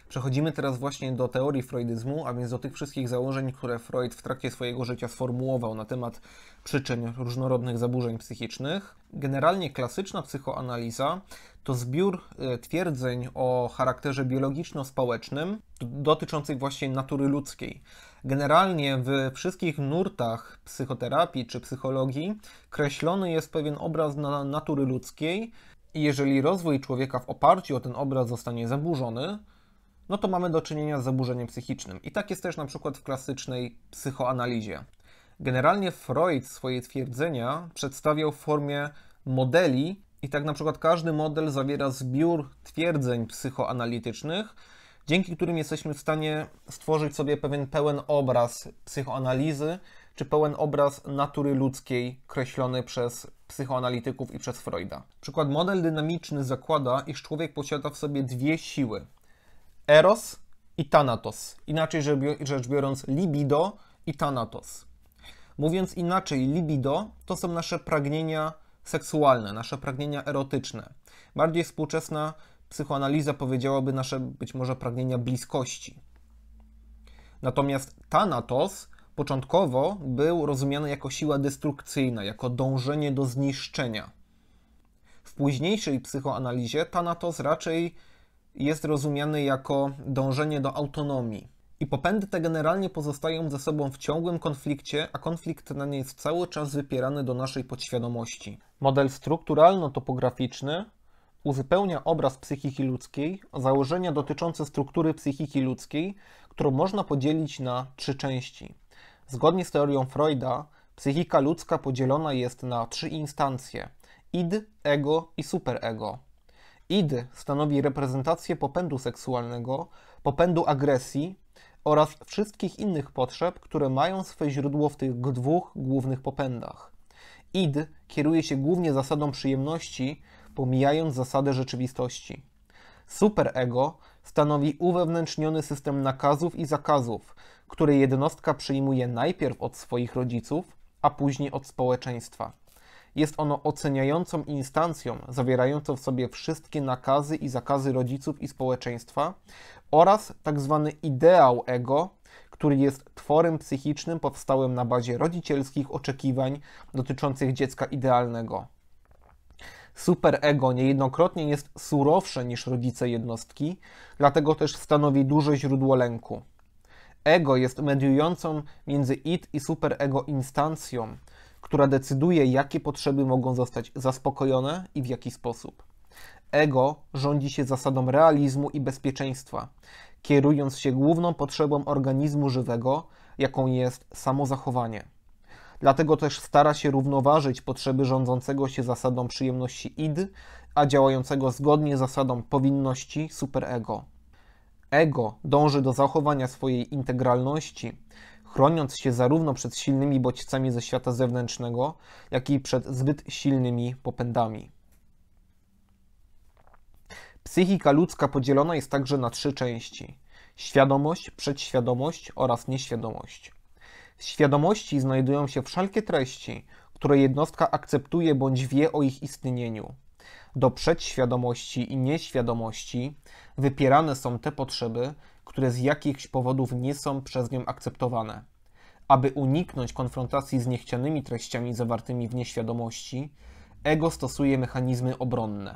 Przechodzimy teraz właśnie do teorii freudyzmu, a więc do tych wszystkich założeń, które Freud w trakcie swojego życia sformułował na temat przyczyn różnorodnych zaburzeń psychicznych. Generalnie klasyczna psychoanaliza to zbiór e, twierdzeń o charakterze biologiczno-społecznym dotyczących właśnie natury ludzkiej. Generalnie w wszystkich nurtach psychoterapii czy psychologii kreślony jest pewien obraz na natury ludzkiej i jeżeli rozwój człowieka w oparciu o ten obraz zostanie zaburzony, no to mamy do czynienia z zaburzeniem psychicznym. I tak jest też na przykład w klasycznej psychoanalizie. Generalnie Freud swoje twierdzenia przedstawiał w formie modeli, i tak na przykład każdy model zawiera zbiór twierdzeń psychoanalitycznych, dzięki którym jesteśmy w stanie stworzyć sobie pewien pełen obraz psychoanalizy, czy pełen obraz natury ludzkiej kreślony przez psychoanalityków i przez Freuda. Przykład model dynamiczny zakłada, iż człowiek posiada w sobie dwie siły. Eros i Thanatos. Inaczej rzecz biorąc, libido i Thanatos. Mówiąc inaczej, libido to są nasze pragnienia seksualne, nasze pragnienia erotyczne. Bardziej współczesna psychoanaliza powiedziałaby nasze być może pragnienia bliskości. Natomiast Thanatos początkowo był rozumiany jako siła destrukcyjna, jako dążenie do zniszczenia. W późniejszej psychoanalizie Thanatos raczej jest rozumiany jako dążenie do autonomii. I popędy te generalnie pozostają ze sobą w ciągłym konflikcie, a konflikt ten jest cały czas wypierany do naszej podświadomości. Model strukturalno-topograficzny uzupełnia obraz psychiki ludzkiej założenia dotyczące struktury psychiki ludzkiej, którą można podzielić na trzy części. Zgodnie z teorią Freuda, psychika ludzka podzielona jest na trzy instancje: id, ego i superego. Id stanowi reprezentację popędu seksualnego, popędu agresji oraz wszystkich innych potrzeb, które mają swoje źródło w tych dwóch głównych popędach. Id kieruje się głównie zasadą przyjemności, pomijając zasadę rzeczywistości. Superego stanowi uwewnętrzniony system nakazów i zakazów, który jednostka przyjmuje najpierw od swoich rodziców, a później od społeczeństwa. Jest ono oceniającą instancją zawierającą w sobie wszystkie nakazy i zakazy rodziców i społeczeństwa oraz tzw. Tak ideał ego, który jest tworem psychicznym powstałym na bazie rodzicielskich oczekiwań dotyczących dziecka idealnego. Superego niejednokrotnie jest surowsze niż rodzice jednostki, dlatego też stanowi duże źródło lęku. Ego jest mediującą między id i superego instancją, która decyduje, jakie potrzeby mogą zostać zaspokojone i w jaki sposób. Ego rządzi się zasadą realizmu i bezpieczeństwa, kierując się główną potrzebą organizmu żywego, jaką jest samozachowanie. Dlatego też stara się równoważyć potrzeby rządzącego się zasadą przyjemności id, a działającego zgodnie z zasadą powinności superego. Ego dąży do zachowania swojej integralności, chroniąc się zarówno przed silnymi bodźcami ze świata zewnętrznego, jak i przed zbyt silnymi popędami. Psychika ludzka podzielona jest także na trzy części: świadomość, przedświadomość oraz nieświadomość. W świadomości znajdują się wszelkie treści, które jednostka akceptuje bądź wie o ich istnieniu. Do przedświadomości i nieświadomości wypierane są te potrzeby, które z jakichś powodów nie są przez nią akceptowane. Aby uniknąć konfrontacji z niechcianymi treściami zawartymi w nieświadomości, ego stosuje mechanizmy obronne.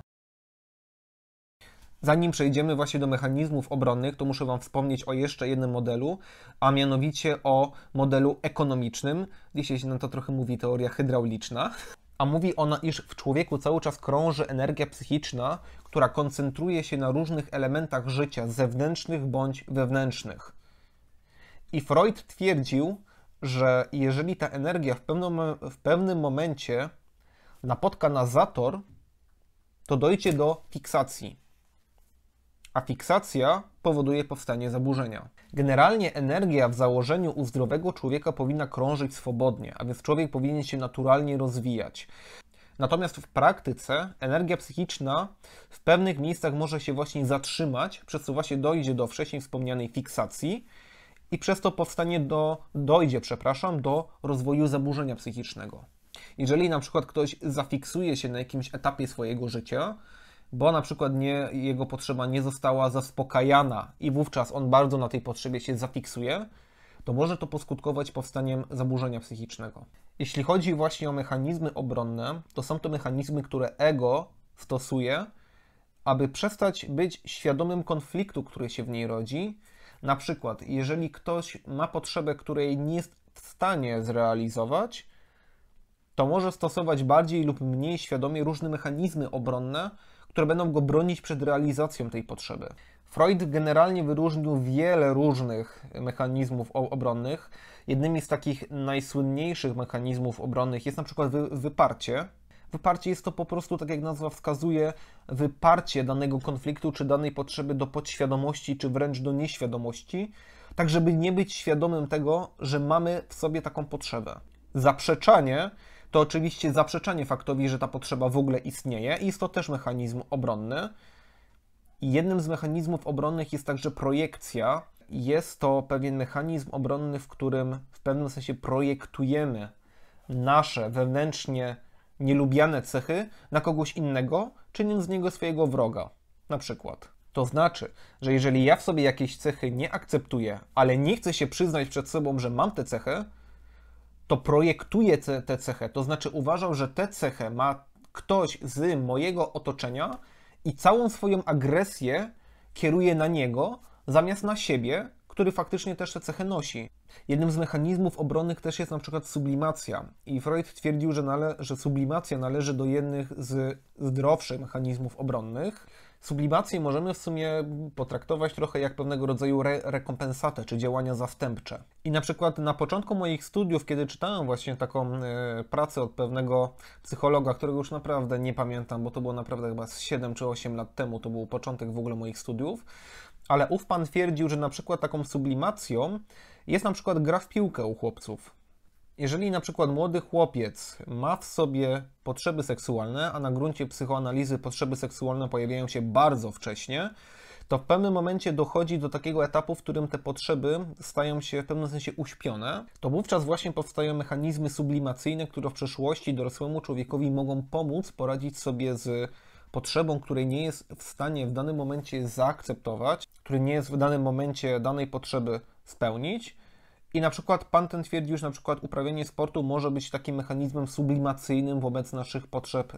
Zanim przejdziemy właśnie do mechanizmów obronnych, to muszę Wam wspomnieć o jeszcze jednym modelu, a mianowicie o modelu ekonomicznym. Dzisiaj się na to trochę mówi teoria hydrauliczna a mówi ona, iż w człowieku cały czas krąży energia psychiczna, która koncentruje się na różnych elementach życia, zewnętrznych bądź wewnętrznych. I Freud twierdził, że jeżeli ta energia w pewnym, w pewnym momencie napotka na zator, to dojdzie do fiksacji a fiksacja powoduje powstanie zaburzenia. Generalnie energia w założeniu u zdrowego człowieka powinna krążyć swobodnie, a więc człowiek powinien się naturalnie rozwijać. Natomiast w praktyce energia psychiczna w pewnych miejscach może się właśnie zatrzymać, przez co właśnie dojdzie do wcześniej wspomnianej fiksacji i przez to powstanie do, dojdzie, przepraszam, do rozwoju zaburzenia psychicznego. Jeżeli na przykład ktoś zafiksuje się na jakimś etapie swojego życia, bo na przykład nie, jego potrzeba nie została zaspokajana i wówczas on bardzo na tej potrzebie się zafiksuje, to może to poskutkować powstaniem zaburzenia psychicznego. Jeśli chodzi właśnie o mechanizmy obronne, to są to mechanizmy, które ego stosuje, aby przestać być świadomym konfliktu, który się w niej rodzi. Na przykład, jeżeli ktoś ma potrzebę, której nie jest w stanie zrealizować, to może stosować bardziej lub mniej świadomie różne mechanizmy obronne, które będą go bronić przed realizacją tej potrzeby. Freud generalnie wyróżnił wiele różnych mechanizmów obronnych. Jednymi z takich najsłynniejszych mechanizmów obronnych jest na przykład wyparcie. Wyparcie jest to po prostu, tak jak nazwa wskazuje, wyparcie danego konfliktu czy danej potrzeby do podświadomości czy wręcz do nieświadomości, tak żeby nie być świadomym tego, że mamy w sobie taką potrzebę. Zaprzeczanie to oczywiście zaprzeczenie faktowi, że ta potrzeba w ogóle istnieje i jest to też mechanizm obronny. Jednym z mechanizmów obronnych jest także projekcja. Jest to pewien mechanizm obronny, w którym w pewnym sensie projektujemy nasze wewnętrznie nielubiane cechy na kogoś innego, czyniąc z niego swojego wroga. Na przykład. To znaczy, że jeżeli ja w sobie jakieś cechy nie akceptuję, ale nie chcę się przyznać przed sobą, że mam te cechy, to projektuje te, te cechę. To znaczy uważał, że te cechę ma ktoś z mojego otoczenia i całą swoją agresję kieruje na niego zamiast na siebie, który faktycznie też te cechy nosi. Jednym z mechanizmów obronnych też jest na przykład sublimacja. I Freud twierdził, że, nale- że sublimacja należy do jednych z zdrowszych mechanizmów obronnych Sublimację możemy w sumie potraktować trochę jak pewnego rodzaju re rekompensatę czy działania zastępcze. I na przykład na początku moich studiów, kiedy czytałem właśnie taką e, pracę od pewnego psychologa, którego już naprawdę nie pamiętam, bo to było naprawdę chyba 7 czy 8 lat temu, to był początek w ogóle moich studiów, ale ów pan twierdził, że na przykład taką sublimacją jest na przykład gra w piłkę u chłopców. Jeżeli na przykład młody chłopiec ma w sobie potrzeby seksualne, a na gruncie psychoanalizy potrzeby seksualne pojawiają się bardzo wcześnie, to w pewnym momencie dochodzi do takiego etapu, w którym te potrzeby stają się w pewnym sensie uśpione, to wówczas właśnie powstają mechanizmy sublimacyjne, które w przeszłości dorosłemu człowiekowi mogą pomóc poradzić sobie z potrzebą, której nie jest w stanie w danym momencie zaakceptować, który nie jest w danym momencie danej potrzeby spełnić i na przykład pan ten twierdził, że na przykład uprawianie sportu może być takim mechanizmem sublimacyjnym wobec naszych potrzeb y,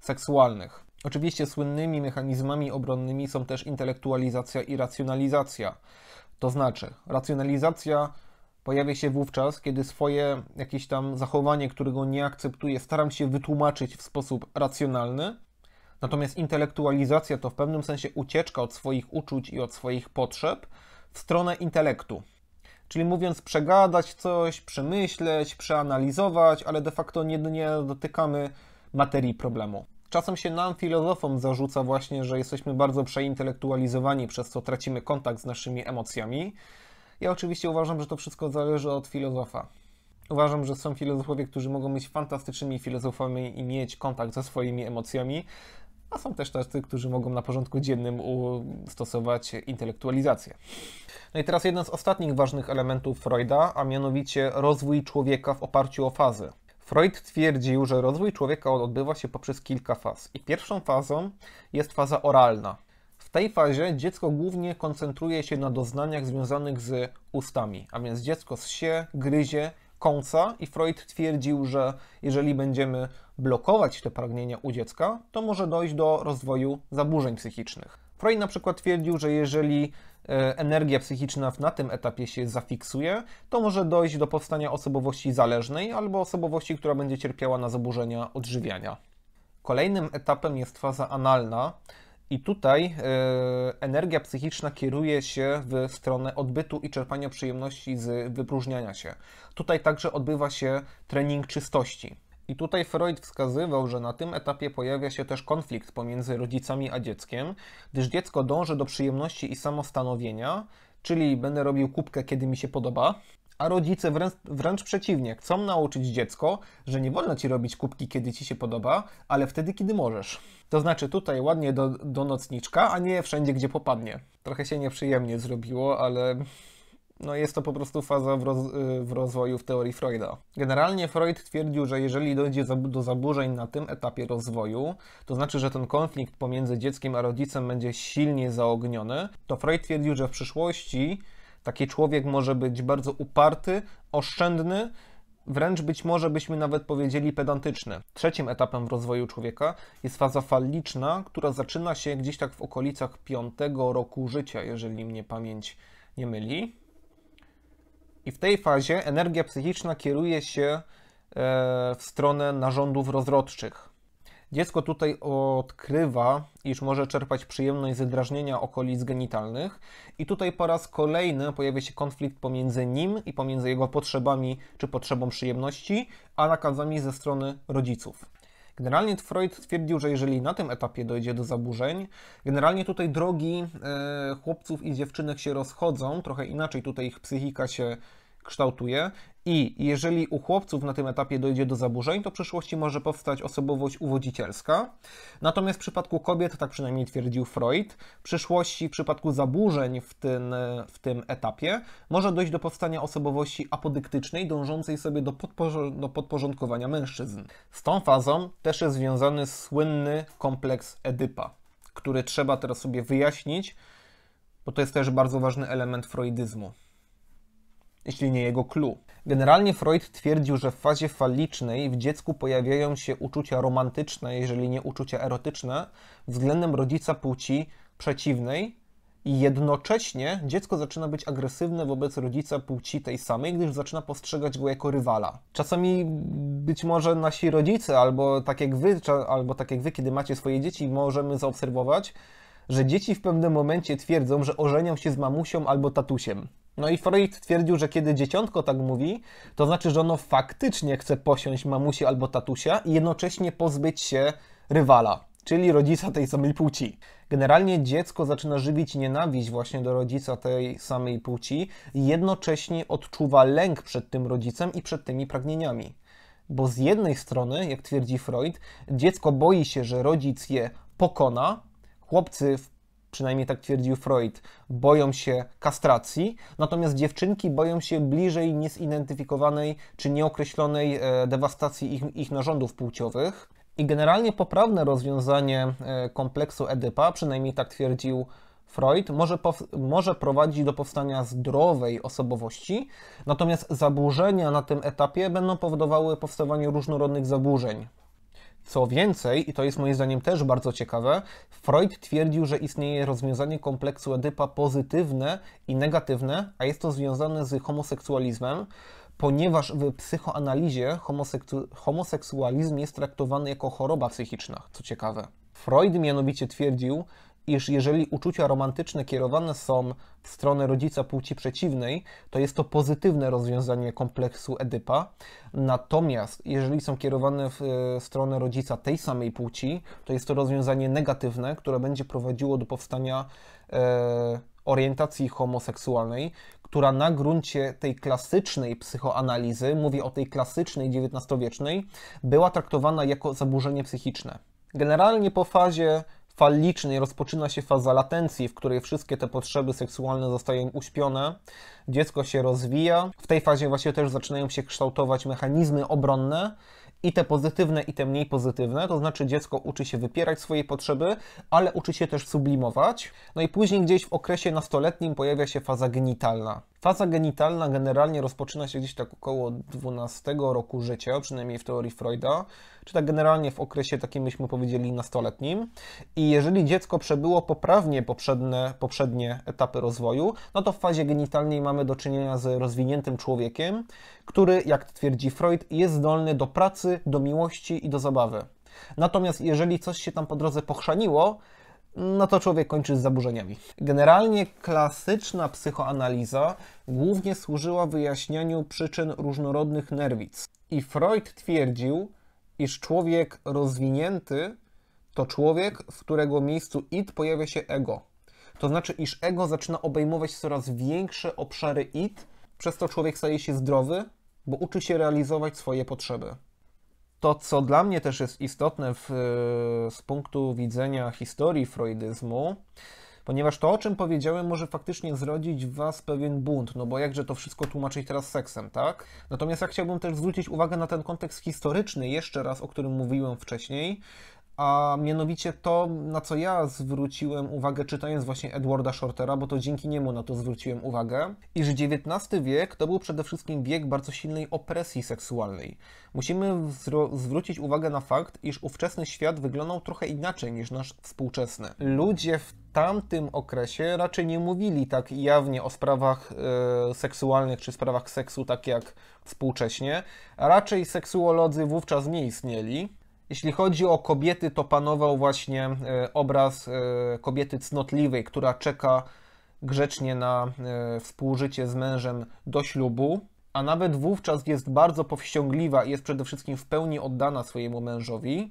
seksualnych. Oczywiście słynnymi mechanizmami obronnymi są też intelektualizacja i racjonalizacja. To znaczy, racjonalizacja pojawia się wówczas, kiedy swoje jakieś tam zachowanie, którego nie akceptuję, staram się wytłumaczyć w sposób racjonalny, natomiast intelektualizacja to w pewnym sensie ucieczka od swoich uczuć i od swoich potrzeb w stronę intelektu. Czyli mówiąc, przegadać coś, przemyśleć, przeanalizować, ale de facto nie, nie dotykamy materii problemu. Czasem się nam, filozofom, zarzuca właśnie, że jesteśmy bardzo przeintelektualizowani, przez co tracimy kontakt z naszymi emocjami. Ja oczywiście uważam, że to wszystko zależy od filozofa. Uważam, że są filozofowie, którzy mogą być fantastycznymi filozofami i mieć kontakt ze swoimi emocjami, a są też tacy, którzy mogą na porządku dziennym stosować intelektualizację. No i teraz jeden z ostatnich ważnych elementów Freuda, a mianowicie rozwój człowieka w oparciu o fazy. Freud twierdził, że rozwój człowieka odbywa się poprzez kilka faz. I pierwszą fazą jest faza oralna. W tej fazie dziecko głównie koncentruje się na doznaniach związanych z ustami, a więc dziecko się, gryzie końca i Freud twierdził, że jeżeli będziemy blokować te pragnienia u dziecka, to może dojść do rozwoju zaburzeń psychicznych. Freud na przykład twierdził, że jeżeli e, energia psychiczna na tym etapie się zafiksuje, to może dojść do powstania osobowości zależnej albo osobowości, która będzie cierpiała na zaburzenia odżywiania. Kolejnym etapem jest faza analna, i tutaj e, energia psychiczna kieruje się w stronę odbytu i czerpania przyjemności z wypróżniania się. Tutaj także odbywa się trening czystości. I tutaj Freud wskazywał, że na tym etapie pojawia się też konflikt pomiędzy rodzicami a dzieckiem, gdyż dziecko dąży do przyjemności i samostanowienia, czyli będę robił kubkę, kiedy mi się podoba, a rodzice wręcz, wręcz przeciwnie, chcą nauczyć dziecko, że nie wolno ci robić kubki, kiedy ci się podoba, ale wtedy, kiedy możesz. To znaczy tutaj ładnie do, do nocniczka, a nie wszędzie, gdzie popadnie. Trochę się nieprzyjemnie zrobiło, ale no jest to po prostu faza w, roz, w, rozwoju w teorii Freuda. Generalnie Freud twierdził, że jeżeli dojdzie do zaburzeń na tym etapie rozwoju, to znaczy, że ten konflikt pomiędzy dzieckiem a rodzicem będzie silnie zaogniony, to Freud twierdził, że w przyszłości Taki człowiek może być bardzo uparty, oszczędny, wręcz być może byśmy nawet powiedzieli pedantyczny. Trzecim etapem w rozwoju człowieka jest faza faliczna, która zaczyna się gdzieś tak w okolicach piątego roku życia, jeżeli mnie pamięć nie myli. I w tej fazie energia psychiczna kieruje się e, w stronę narządów rozrodczych. Dziecko tutaj odkrywa, iż może czerpać przyjemność z drażnienia okolic genitalnych, i tutaj po raz kolejny pojawia się konflikt pomiędzy nim i pomiędzy jego potrzebami czy potrzebą przyjemności, a nakazami ze strony rodziców. Generalnie Freud twierdził, że jeżeli na tym etapie dojdzie do zaburzeń, generalnie tutaj drogi e, chłopców i dziewczynek się rozchodzą, trochę inaczej tutaj ich psychika się kształtuje. I jeżeli u chłopców na tym etapie dojdzie do zaburzeń, to w przyszłości może powstać osobowość uwodzicielska. Natomiast w przypadku kobiet, tak przynajmniej twierdził Freud, w przyszłości, w przypadku zaburzeń w tym, w tym etapie, może dojść do powstania osobowości apodyktycznej, dążącej sobie do, do podporządkowania mężczyzn. Z tą fazą też jest związany słynny kompleks Edypa, który trzeba teraz sobie wyjaśnić, bo to jest też bardzo ważny element freudyzmu jeśli nie jego clue. Generalnie Freud twierdził, że w fazie falicznej w dziecku pojawiają się uczucia romantyczne, jeżeli nie uczucia erotyczne, względem rodzica płci przeciwnej i jednocześnie dziecko zaczyna być agresywne wobec rodzica płci tej samej, gdyż zaczyna postrzegać go jako rywala. Czasami być może nasi rodzice, albo tak jak wy, albo tak jak wy, kiedy macie swoje dzieci, możemy zaobserwować, że dzieci w pewnym momencie twierdzą, że ożenią się z mamusią albo tatusiem. No i Freud twierdził, że kiedy dzieciątko tak mówi, to znaczy, że ono faktycznie chce posiąść mamusię albo tatusia i jednocześnie pozbyć się rywala, czyli rodzica tej samej płci. Generalnie dziecko zaczyna żywić nienawiść właśnie do rodzica tej samej płci i jednocześnie odczuwa lęk przed tym rodzicem i przed tymi pragnieniami. Bo z jednej strony, jak twierdzi Freud, dziecko boi się, że rodzic je pokona, chłopcy, przynajmniej tak twierdził Freud, boją się kastracji, natomiast dziewczynki boją się bliżej niezidentyfikowanej czy nieokreślonej e, dewastacji ich, ich narządów płciowych. I generalnie poprawne rozwiązanie e, kompleksu Edypa, przynajmniej tak twierdził Freud, może, może prowadzić do powstania zdrowej osobowości, natomiast zaburzenia na tym etapie będą powodowały powstawanie różnorodnych zaburzeń, co więcej, i to jest moim zdaniem też bardzo ciekawe, Freud twierdził, że istnieje rozwiązanie kompleksu Edypa pozytywne i negatywne, a jest to związane z homoseksualizmem, ponieważ w psychoanalizie homoseksualizm jest traktowany jako choroba psychiczna, co ciekawe. Freud mianowicie twierdził, iż jeżeli uczucia romantyczne kierowane są w stronę rodzica płci przeciwnej, to jest to pozytywne rozwiązanie kompleksu Edypa. Natomiast jeżeli są kierowane w e, stronę rodzica tej samej płci, to jest to rozwiązanie negatywne, które będzie prowadziło do powstania e, orientacji homoseksualnej, która na gruncie tej klasycznej psychoanalizy, mówię o tej klasycznej XIX-wiecznej, była traktowana jako zaburzenie psychiczne. Generalnie po fazie fal licznej rozpoczyna się faza latencji, w której wszystkie te potrzeby seksualne zostają uśpione, dziecko się rozwija. W tej fazie właśnie też zaczynają się kształtować mechanizmy obronne, i te pozytywne, i te mniej pozytywne, to znaczy dziecko uczy się wypierać swoje potrzeby, ale uczy się też sublimować. No i później gdzieś w okresie nastoletnim pojawia się faza genitalna. Faza genitalna generalnie rozpoczyna się gdzieś tak około 12 roku życia, przynajmniej w teorii Freuda czy tak generalnie w okresie takim, myśmy powiedzieli, nastoletnim. I jeżeli dziecko przebyło poprawnie poprzednie, poprzednie etapy rozwoju, no to w fazie genitalnej mamy do czynienia z rozwiniętym człowiekiem, który, jak twierdzi Freud, jest zdolny do pracy, do miłości i do zabawy. Natomiast jeżeli coś się tam po drodze pochrzaniło, no to człowiek kończy z zaburzeniami. Generalnie klasyczna psychoanaliza głównie służyła wyjaśnianiu przyczyn różnorodnych nerwic. I Freud twierdził, iż człowiek rozwinięty to człowiek, w którego miejscu id pojawia się ego. To znaczy, iż ego zaczyna obejmować coraz większe obszary id, przez to człowiek staje się zdrowy, bo uczy się realizować swoje potrzeby. To, co dla mnie też jest istotne w, z punktu widzenia historii freudyzmu, ponieważ to, o czym powiedziałem, może faktycznie zrodzić w Was pewien bunt, no bo jakże to wszystko tłumaczyć teraz seksem, tak? Natomiast ja chciałbym też zwrócić uwagę na ten kontekst historyczny, jeszcze raz, o którym mówiłem wcześniej, a mianowicie to, na co ja zwróciłem uwagę, czytając właśnie Edwarda Shortera, bo to dzięki niemu na to zwróciłem uwagę, iż XIX wiek to był przede wszystkim wiek bardzo silnej opresji seksualnej. Musimy zwrócić uwagę na fakt, iż ówczesny świat wyglądał trochę inaczej niż nasz współczesny. Ludzie w tamtym okresie raczej nie mówili tak jawnie o sprawach e, seksualnych czy sprawach seksu, tak jak współcześnie. Raczej seksuolodzy wówczas nie istnieli jeśli chodzi o kobiety, to panował właśnie e, obraz e, kobiety cnotliwej, która czeka grzecznie na e, współżycie z mężem do ślubu, a nawet wówczas jest bardzo powściągliwa i jest przede wszystkim w pełni oddana swojemu mężowi.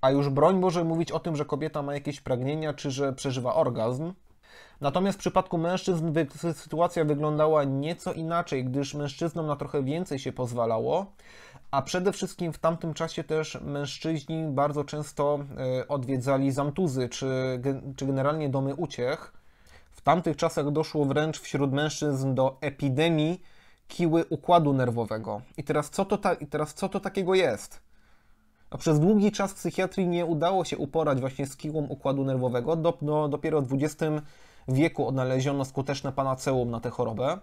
A już broń może mówić o tym, że kobieta ma jakieś pragnienia czy że przeżywa orgazm. Natomiast w przypadku mężczyzn sytuacja wyglądała nieco inaczej, gdyż mężczyznom na trochę więcej się pozwalało a przede wszystkim w tamtym czasie też mężczyźni bardzo często e, odwiedzali zamtuzy czy, czy generalnie domy uciech. W tamtych czasach doszło wręcz wśród mężczyzn do epidemii kiły układu nerwowego. I teraz co to, ta, i teraz co to takiego jest? A no, przez długi czas psychiatrii nie udało się uporać właśnie z kiłą układu nerwowego. Do, no, dopiero w XX wieku odnaleziono skuteczne panaceum na tę chorobę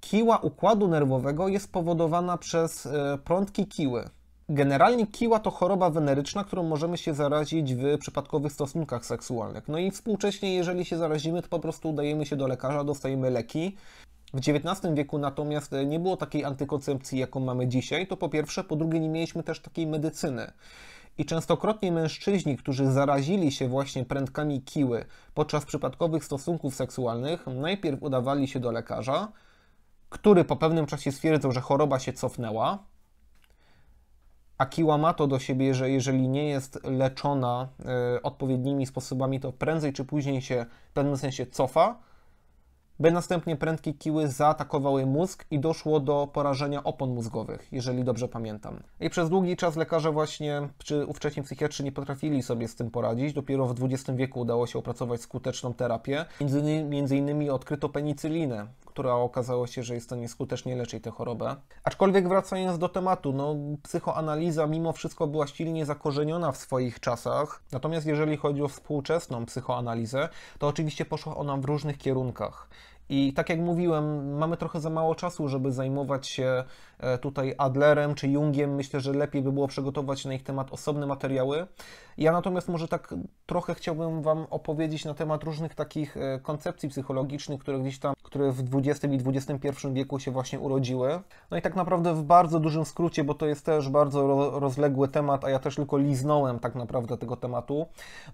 kiła układu nerwowego jest powodowana przez e, prądki kiły. Generalnie kiła to choroba weneryczna, którą możemy się zarazić w przypadkowych stosunkach seksualnych. No i współcześnie, jeżeli się zarazimy, to po prostu udajemy się do lekarza, dostajemy leki. W XIX wieku natomiast e, nie było takiej antykoncepcji, jaką mamy dzisiaj. To po pierwsze, po drugie, nie mieliśmy też takiej medycyny. I częstokrotnie mężczyźni, którzy zarazili się właśnie prędkami kiły podczas przypadkowych stosunków seksualnych, najpierw udawali się do lekarza, który po pewnym czasie stwierdzał, że choroba się cofnęła, Akiła ma to do siebie, że jeżeli nie jest leczona e, odpowiednimi sposobami, to prędzej czy później się w pewnym sensie cofa, by następnie prędkie kiły zaatakowały mózg i doszło do porażenia opon mózgowych, jeżeli dobrze pamiętam. I przez długi czas lekarze właśnie, czy ówcześni psychiatrzy nie potrafili sobie z tym poradzić. Dopiero w XX wieku udało się opracować skuteczną terapię. Między innymi, między innymi odkryto penicylinę, która okazało się, że jest to nieskutecznie leczy tę chorobę. Aczkolwiek wracając do tematu, no, psychoanaliza mimo wszystko była silnie zakorzeniona w swoich czasach, natomiast jeżeli chodzi o współczesną psychoanalizę, to oczywiście poszła ona w różnych kierunkach. I tak jak mówiłem, mamy trochę za mało czasu, żeby zajmować się e, tutaj Adlerem czy Jungiem. Myślę, że lepiej by było przygotować na ich temat osobne materiały. Ja natomiast może tak trochę chciałbym Wam opowiedzieć na temat różnych takich e, koncepcji psychologicznych, które gdzieś tam, które w XX i XXI wieku się właśnie urodziły. No i tak naprawdę w bardzo dużym skrócie, bo to jest też bardzo rozległy temat, a ja też tylko liznąłem tak naprawdę tego tematu.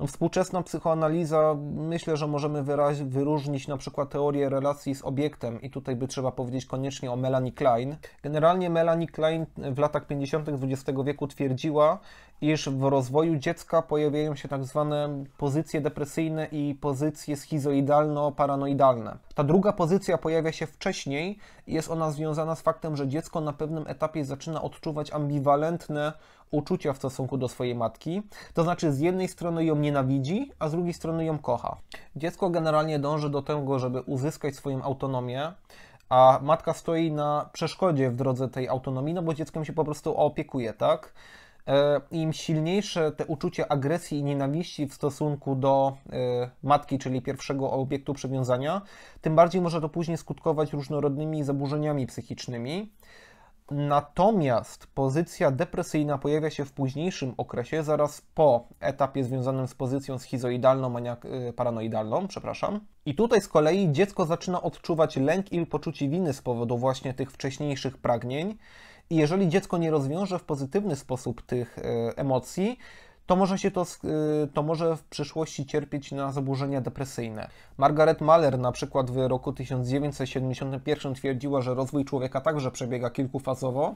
Współczesna psychoanaliza, myślę, że możemy wyraź, wyróżnić na przykład teorię relacji z obiektem i tutaj by trzeba powiedzieć koniecznie o Melanie Klein. Generalnie Melanie Klein w latach 50. XX wieku twierdziła, iż w rozwoju dziecka pojawiają się tak zwane pozycje depresyjne i pozycje schizoidalno-paranoidalne. Ta druga pozycja pojawia się wcześniej i jest ona związana z faktem, że dziecko na pewnym etapie zaczyna odczuwać ambiwalentne uczucia w stosunku do swojej matki. To znaczy, z jednej strony ją nienawidzi, a z drugiej strony ją kocha. Dziecko generalnie dąży do tego, żeby uzyskać swoją autonomię, a matka stoi na przeszkodzie w drodze tej autonomii, no bo dzieckiem się po prostu opiekuje, tak? E, im silniejsze te uczucie agresji i nienawiści w stosunku do e, matki, czyli pierwszego obiektu przywiązania, tym bardziej może to później skutkować różnorodnymi zaburzeniami psychicznymi. Natomiast pozycja depresyjna pojawia się w późniejszym okresie, zaraz po etapie związanym z pozycją schizoidalną, maniak- e, paranoidalną, przepraszam. I tutaj z kolei dziecko zaczyna odczuwać lęk i poczucie winy z powodu właśnie tych wcześniejszych pragnień i jeżeli dziecko nie rozwiąże w pozytywny sposób tych e, emocji, to może, się to, e, to może w przyszłości cierpieć na zaburzenia depresyjne. Margaret Mahler na przykład w roku 1971 twierdziła, że rozwój człowieka także przebiega kilkufazowo.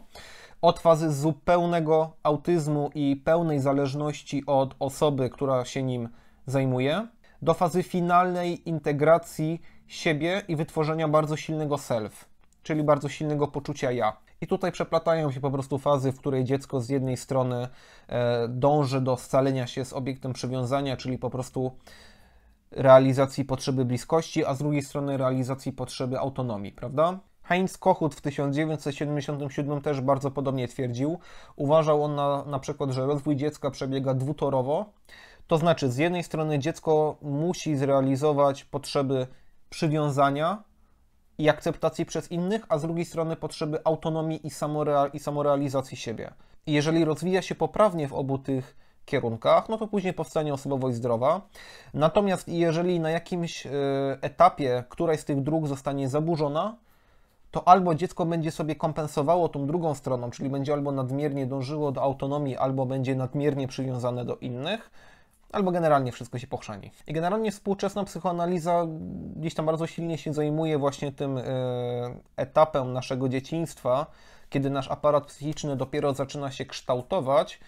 Od fazy zupełnego autyzmu i pełnej zależności od osoby, która się nim zajmuje, do fazy finalnej integracji siebie i wytworzenia bardzo silnego self, czyli bardzo silnego poczucia ja. I tutaj przeplatają się po prostu fazy, w której dziecko z jednej strony e, dąży do scalenia się z obiektem przywiązania, czyli po prostu realizacji potrzeby bliskości, a z drugiej strony realizacji potrzeby autonomii, prawda? Heinz Kochut w 1977 też bardzo podobnie twierdził. Uważał on na, na przykład, że rozwój dziecka przebiega dwutorowo, to znaczy z jednej strony dziecko musi zrealizować potrzeby przywiązania, i akceptacji przez innych, a z drugiej strony potrzeby autonomii i, i samorealizacji siebie. I jeżeli rozwija się poprawnie w obu tych kierunkach, no to później powstanie osobowość zdrowa. Natomiast jeżeli na jakimś e, etapie któraś z tych dróg zostanie zaburzona, to albo dziecko będzie sobie kompensowało tą drugą stroną, czyli będzie albo nadmiernie dążyło do autonomii, albo będzie nadmiernie przywiązane do innych, albo generalnie wszystko się pochrzani. I generalnie współczesna psychoanaliza gdzieś tam bardzo silnie się zajmuje właśnie tym y, etapem naszego dzieciństwa, kiedy nasz aparat psychiczny dopiero zaczyna się kształtować.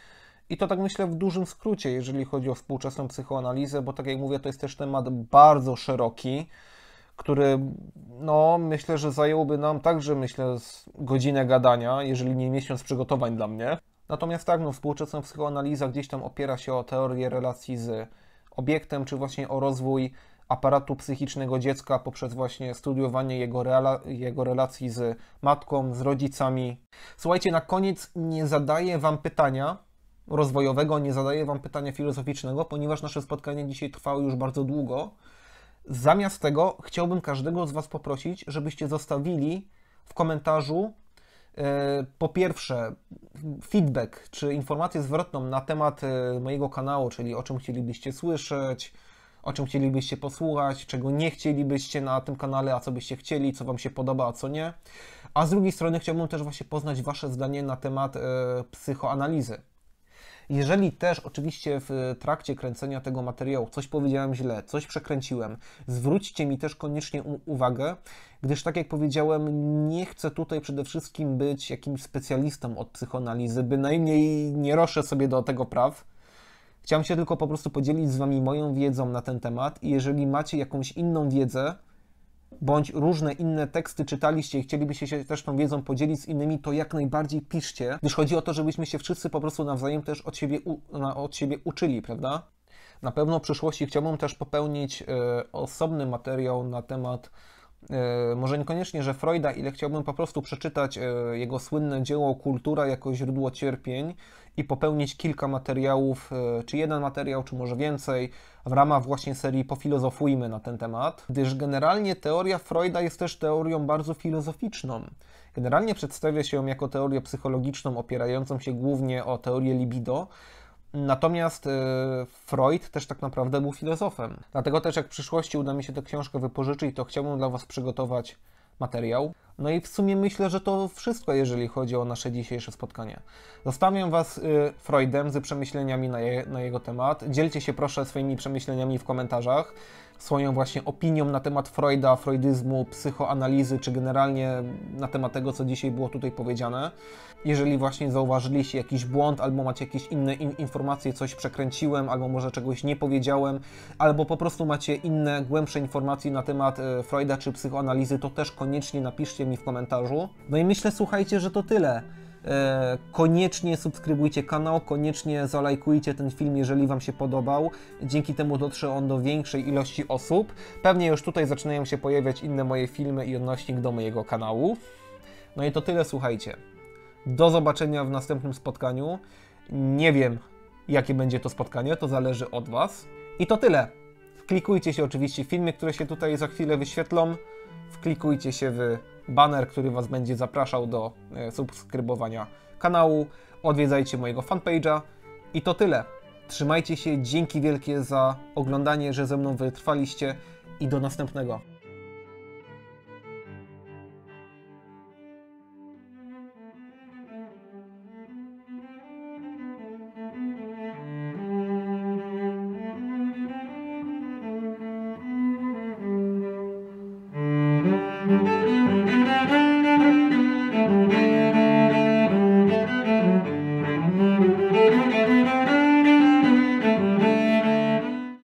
I to tak myślę w dużym skrócie, jeżeli chodzi o współczesną psychoanalizę, bo tak jak mówię, to jest też temat bardzo szeroki, który no myślę, że zajęłoby nam także myślę godzinę gadania, jeżeli nie miesiąc przygotowań dla mnie. Natomiast tak, no, współczesna psychoanaliza gdzieś tam opiera się o teorię relacji z obiektem, czy właśnie o rozwój aparatu psychicznego dziecka poprzez właśnie studiowanie jego, jego relacji z matką, z rodzicami. Słuchajcie, na koniec nie zadaję Wam pytania rozwojowego, nie zadaję Wam pytania filozoficznego, ponieważ nasze spotkanie dzisiaj trwało już bardzo długo. Zamiast tego chciałbym każdego z Was poprosić, żebyście zostawili w komentarzu E, po pierwsze feedback, czy informację zwrotną na temat e, mojego kanału, czyli o czym chcielibyście słyszeć, o czym chcielibyście posłuchać, czego nie chcielibyście na tym kanale, a co byście chcieli, co Wam się podoba, a co nie. A z drugiej strony chciałbym też właśnie poznać Wasze zdanie na temat e, psychoanalizy jeżeli też oczywiście w e, trakcie kręcenia tego materiału coś powiedziałem źle, coś przekręciłem, zwróćcie mi też koniecznie uwagę, gdyż tak jak powiedziałem, nie chcę tutaj przede wszystkim być jakimś specjalistą od psychoanalizy, bynajmniej nie roszę sobie do tego praw. Chciałem się tylko po prostu podzielić z Wami moją wiedzą na ten temat i jeżeli macie jakąś inną wiedzę, bądź różne inne teksty czytaliście i chcielibyście się też tą wiedzą podzielić z innymi, to jak najbardziej piszcie, gdyż chodzi o to, żebyśmy się wszyscy po prostu nawzajem też od siebie, od siebie uczyli, prawda? Na pewno w przyszłości chciałbym też popełnić y, osobny materiał na temat y, może niekoniecznie, że Freuda, ile chciałbym po prostu przeczytać y, jego słynne dzieło Kultura jako źródło cierpień, i popełnić kilka materiałów, e, czy jeden materiał, czy może więcej, w ramach właśnie serii Pofilozofujmy na ten temat, gdyż generalnie teoria Freuda jest też teorią bardzo filozoficzną. Generalnie przedstawia się ją jako teorię psychologiczną opierającą się głównie o teorię libido, Natomiast e, Freud też tak naprawdę był filozofem. Dlatego też, jak w przyszłości uda mi się tę książkę wypożyczyć, to chciałbym dla Was przygotować materiał. No i w sumie myślę, że to wszystko, jeżeli chodzi o nasze dzisiejsze spotkanie. Zostawiam Was y, Freudem z przemyśleniami na, je, na jego temat. Dzielcie się proszę swoimi przemyśleniami w komentarzach swoją właśnie opinią na temat Freuda, freudyzmu, psychoanalizy, czy generalnie na temat tego, co dzisiaj było tutaj powiedziane. Jeżeli właśnie zauważyliście jakiś błąd, albo macie jakieś inne in informacje, coś przekręciłem, albo może czegoś nie powiedziałem, albo po prostu macie inne, głębsze informacje na temat e, Freuda czy psychoanalizy, to też koniecznie napiszcie mi w komentarzu. No i myślę, słuchajcie, że to tyle. E, koniecznie subskrybujcie kanał, koniecznie zalajkujcie ten film, jeżeli Wam się podobał. Dzięki temu dotrze on do większej ilości osób. Pewnie już tutaj zaczynają się pojawiać inne moje filmy i odnośnik do mojego kanału. No i to tyle, słuchajcie. Do zobaczenia w następnym spotkaniu. Nie wiem, jakie będzie to spotkanie, to zależy od Was. I to tyle. Wklikujcie się oczywiście w filmy, które się tutaj za chwilę wyświetlą. Wklikujcie się w banner, który Was będzie zapraszał do e, subskrybowania kanału. Odwiedzajcie mojego fanpage'a i to tyle. Trzymajcie się, dzięki wielkie za oglądanie, że ze mną wytrwaliście i do następnego.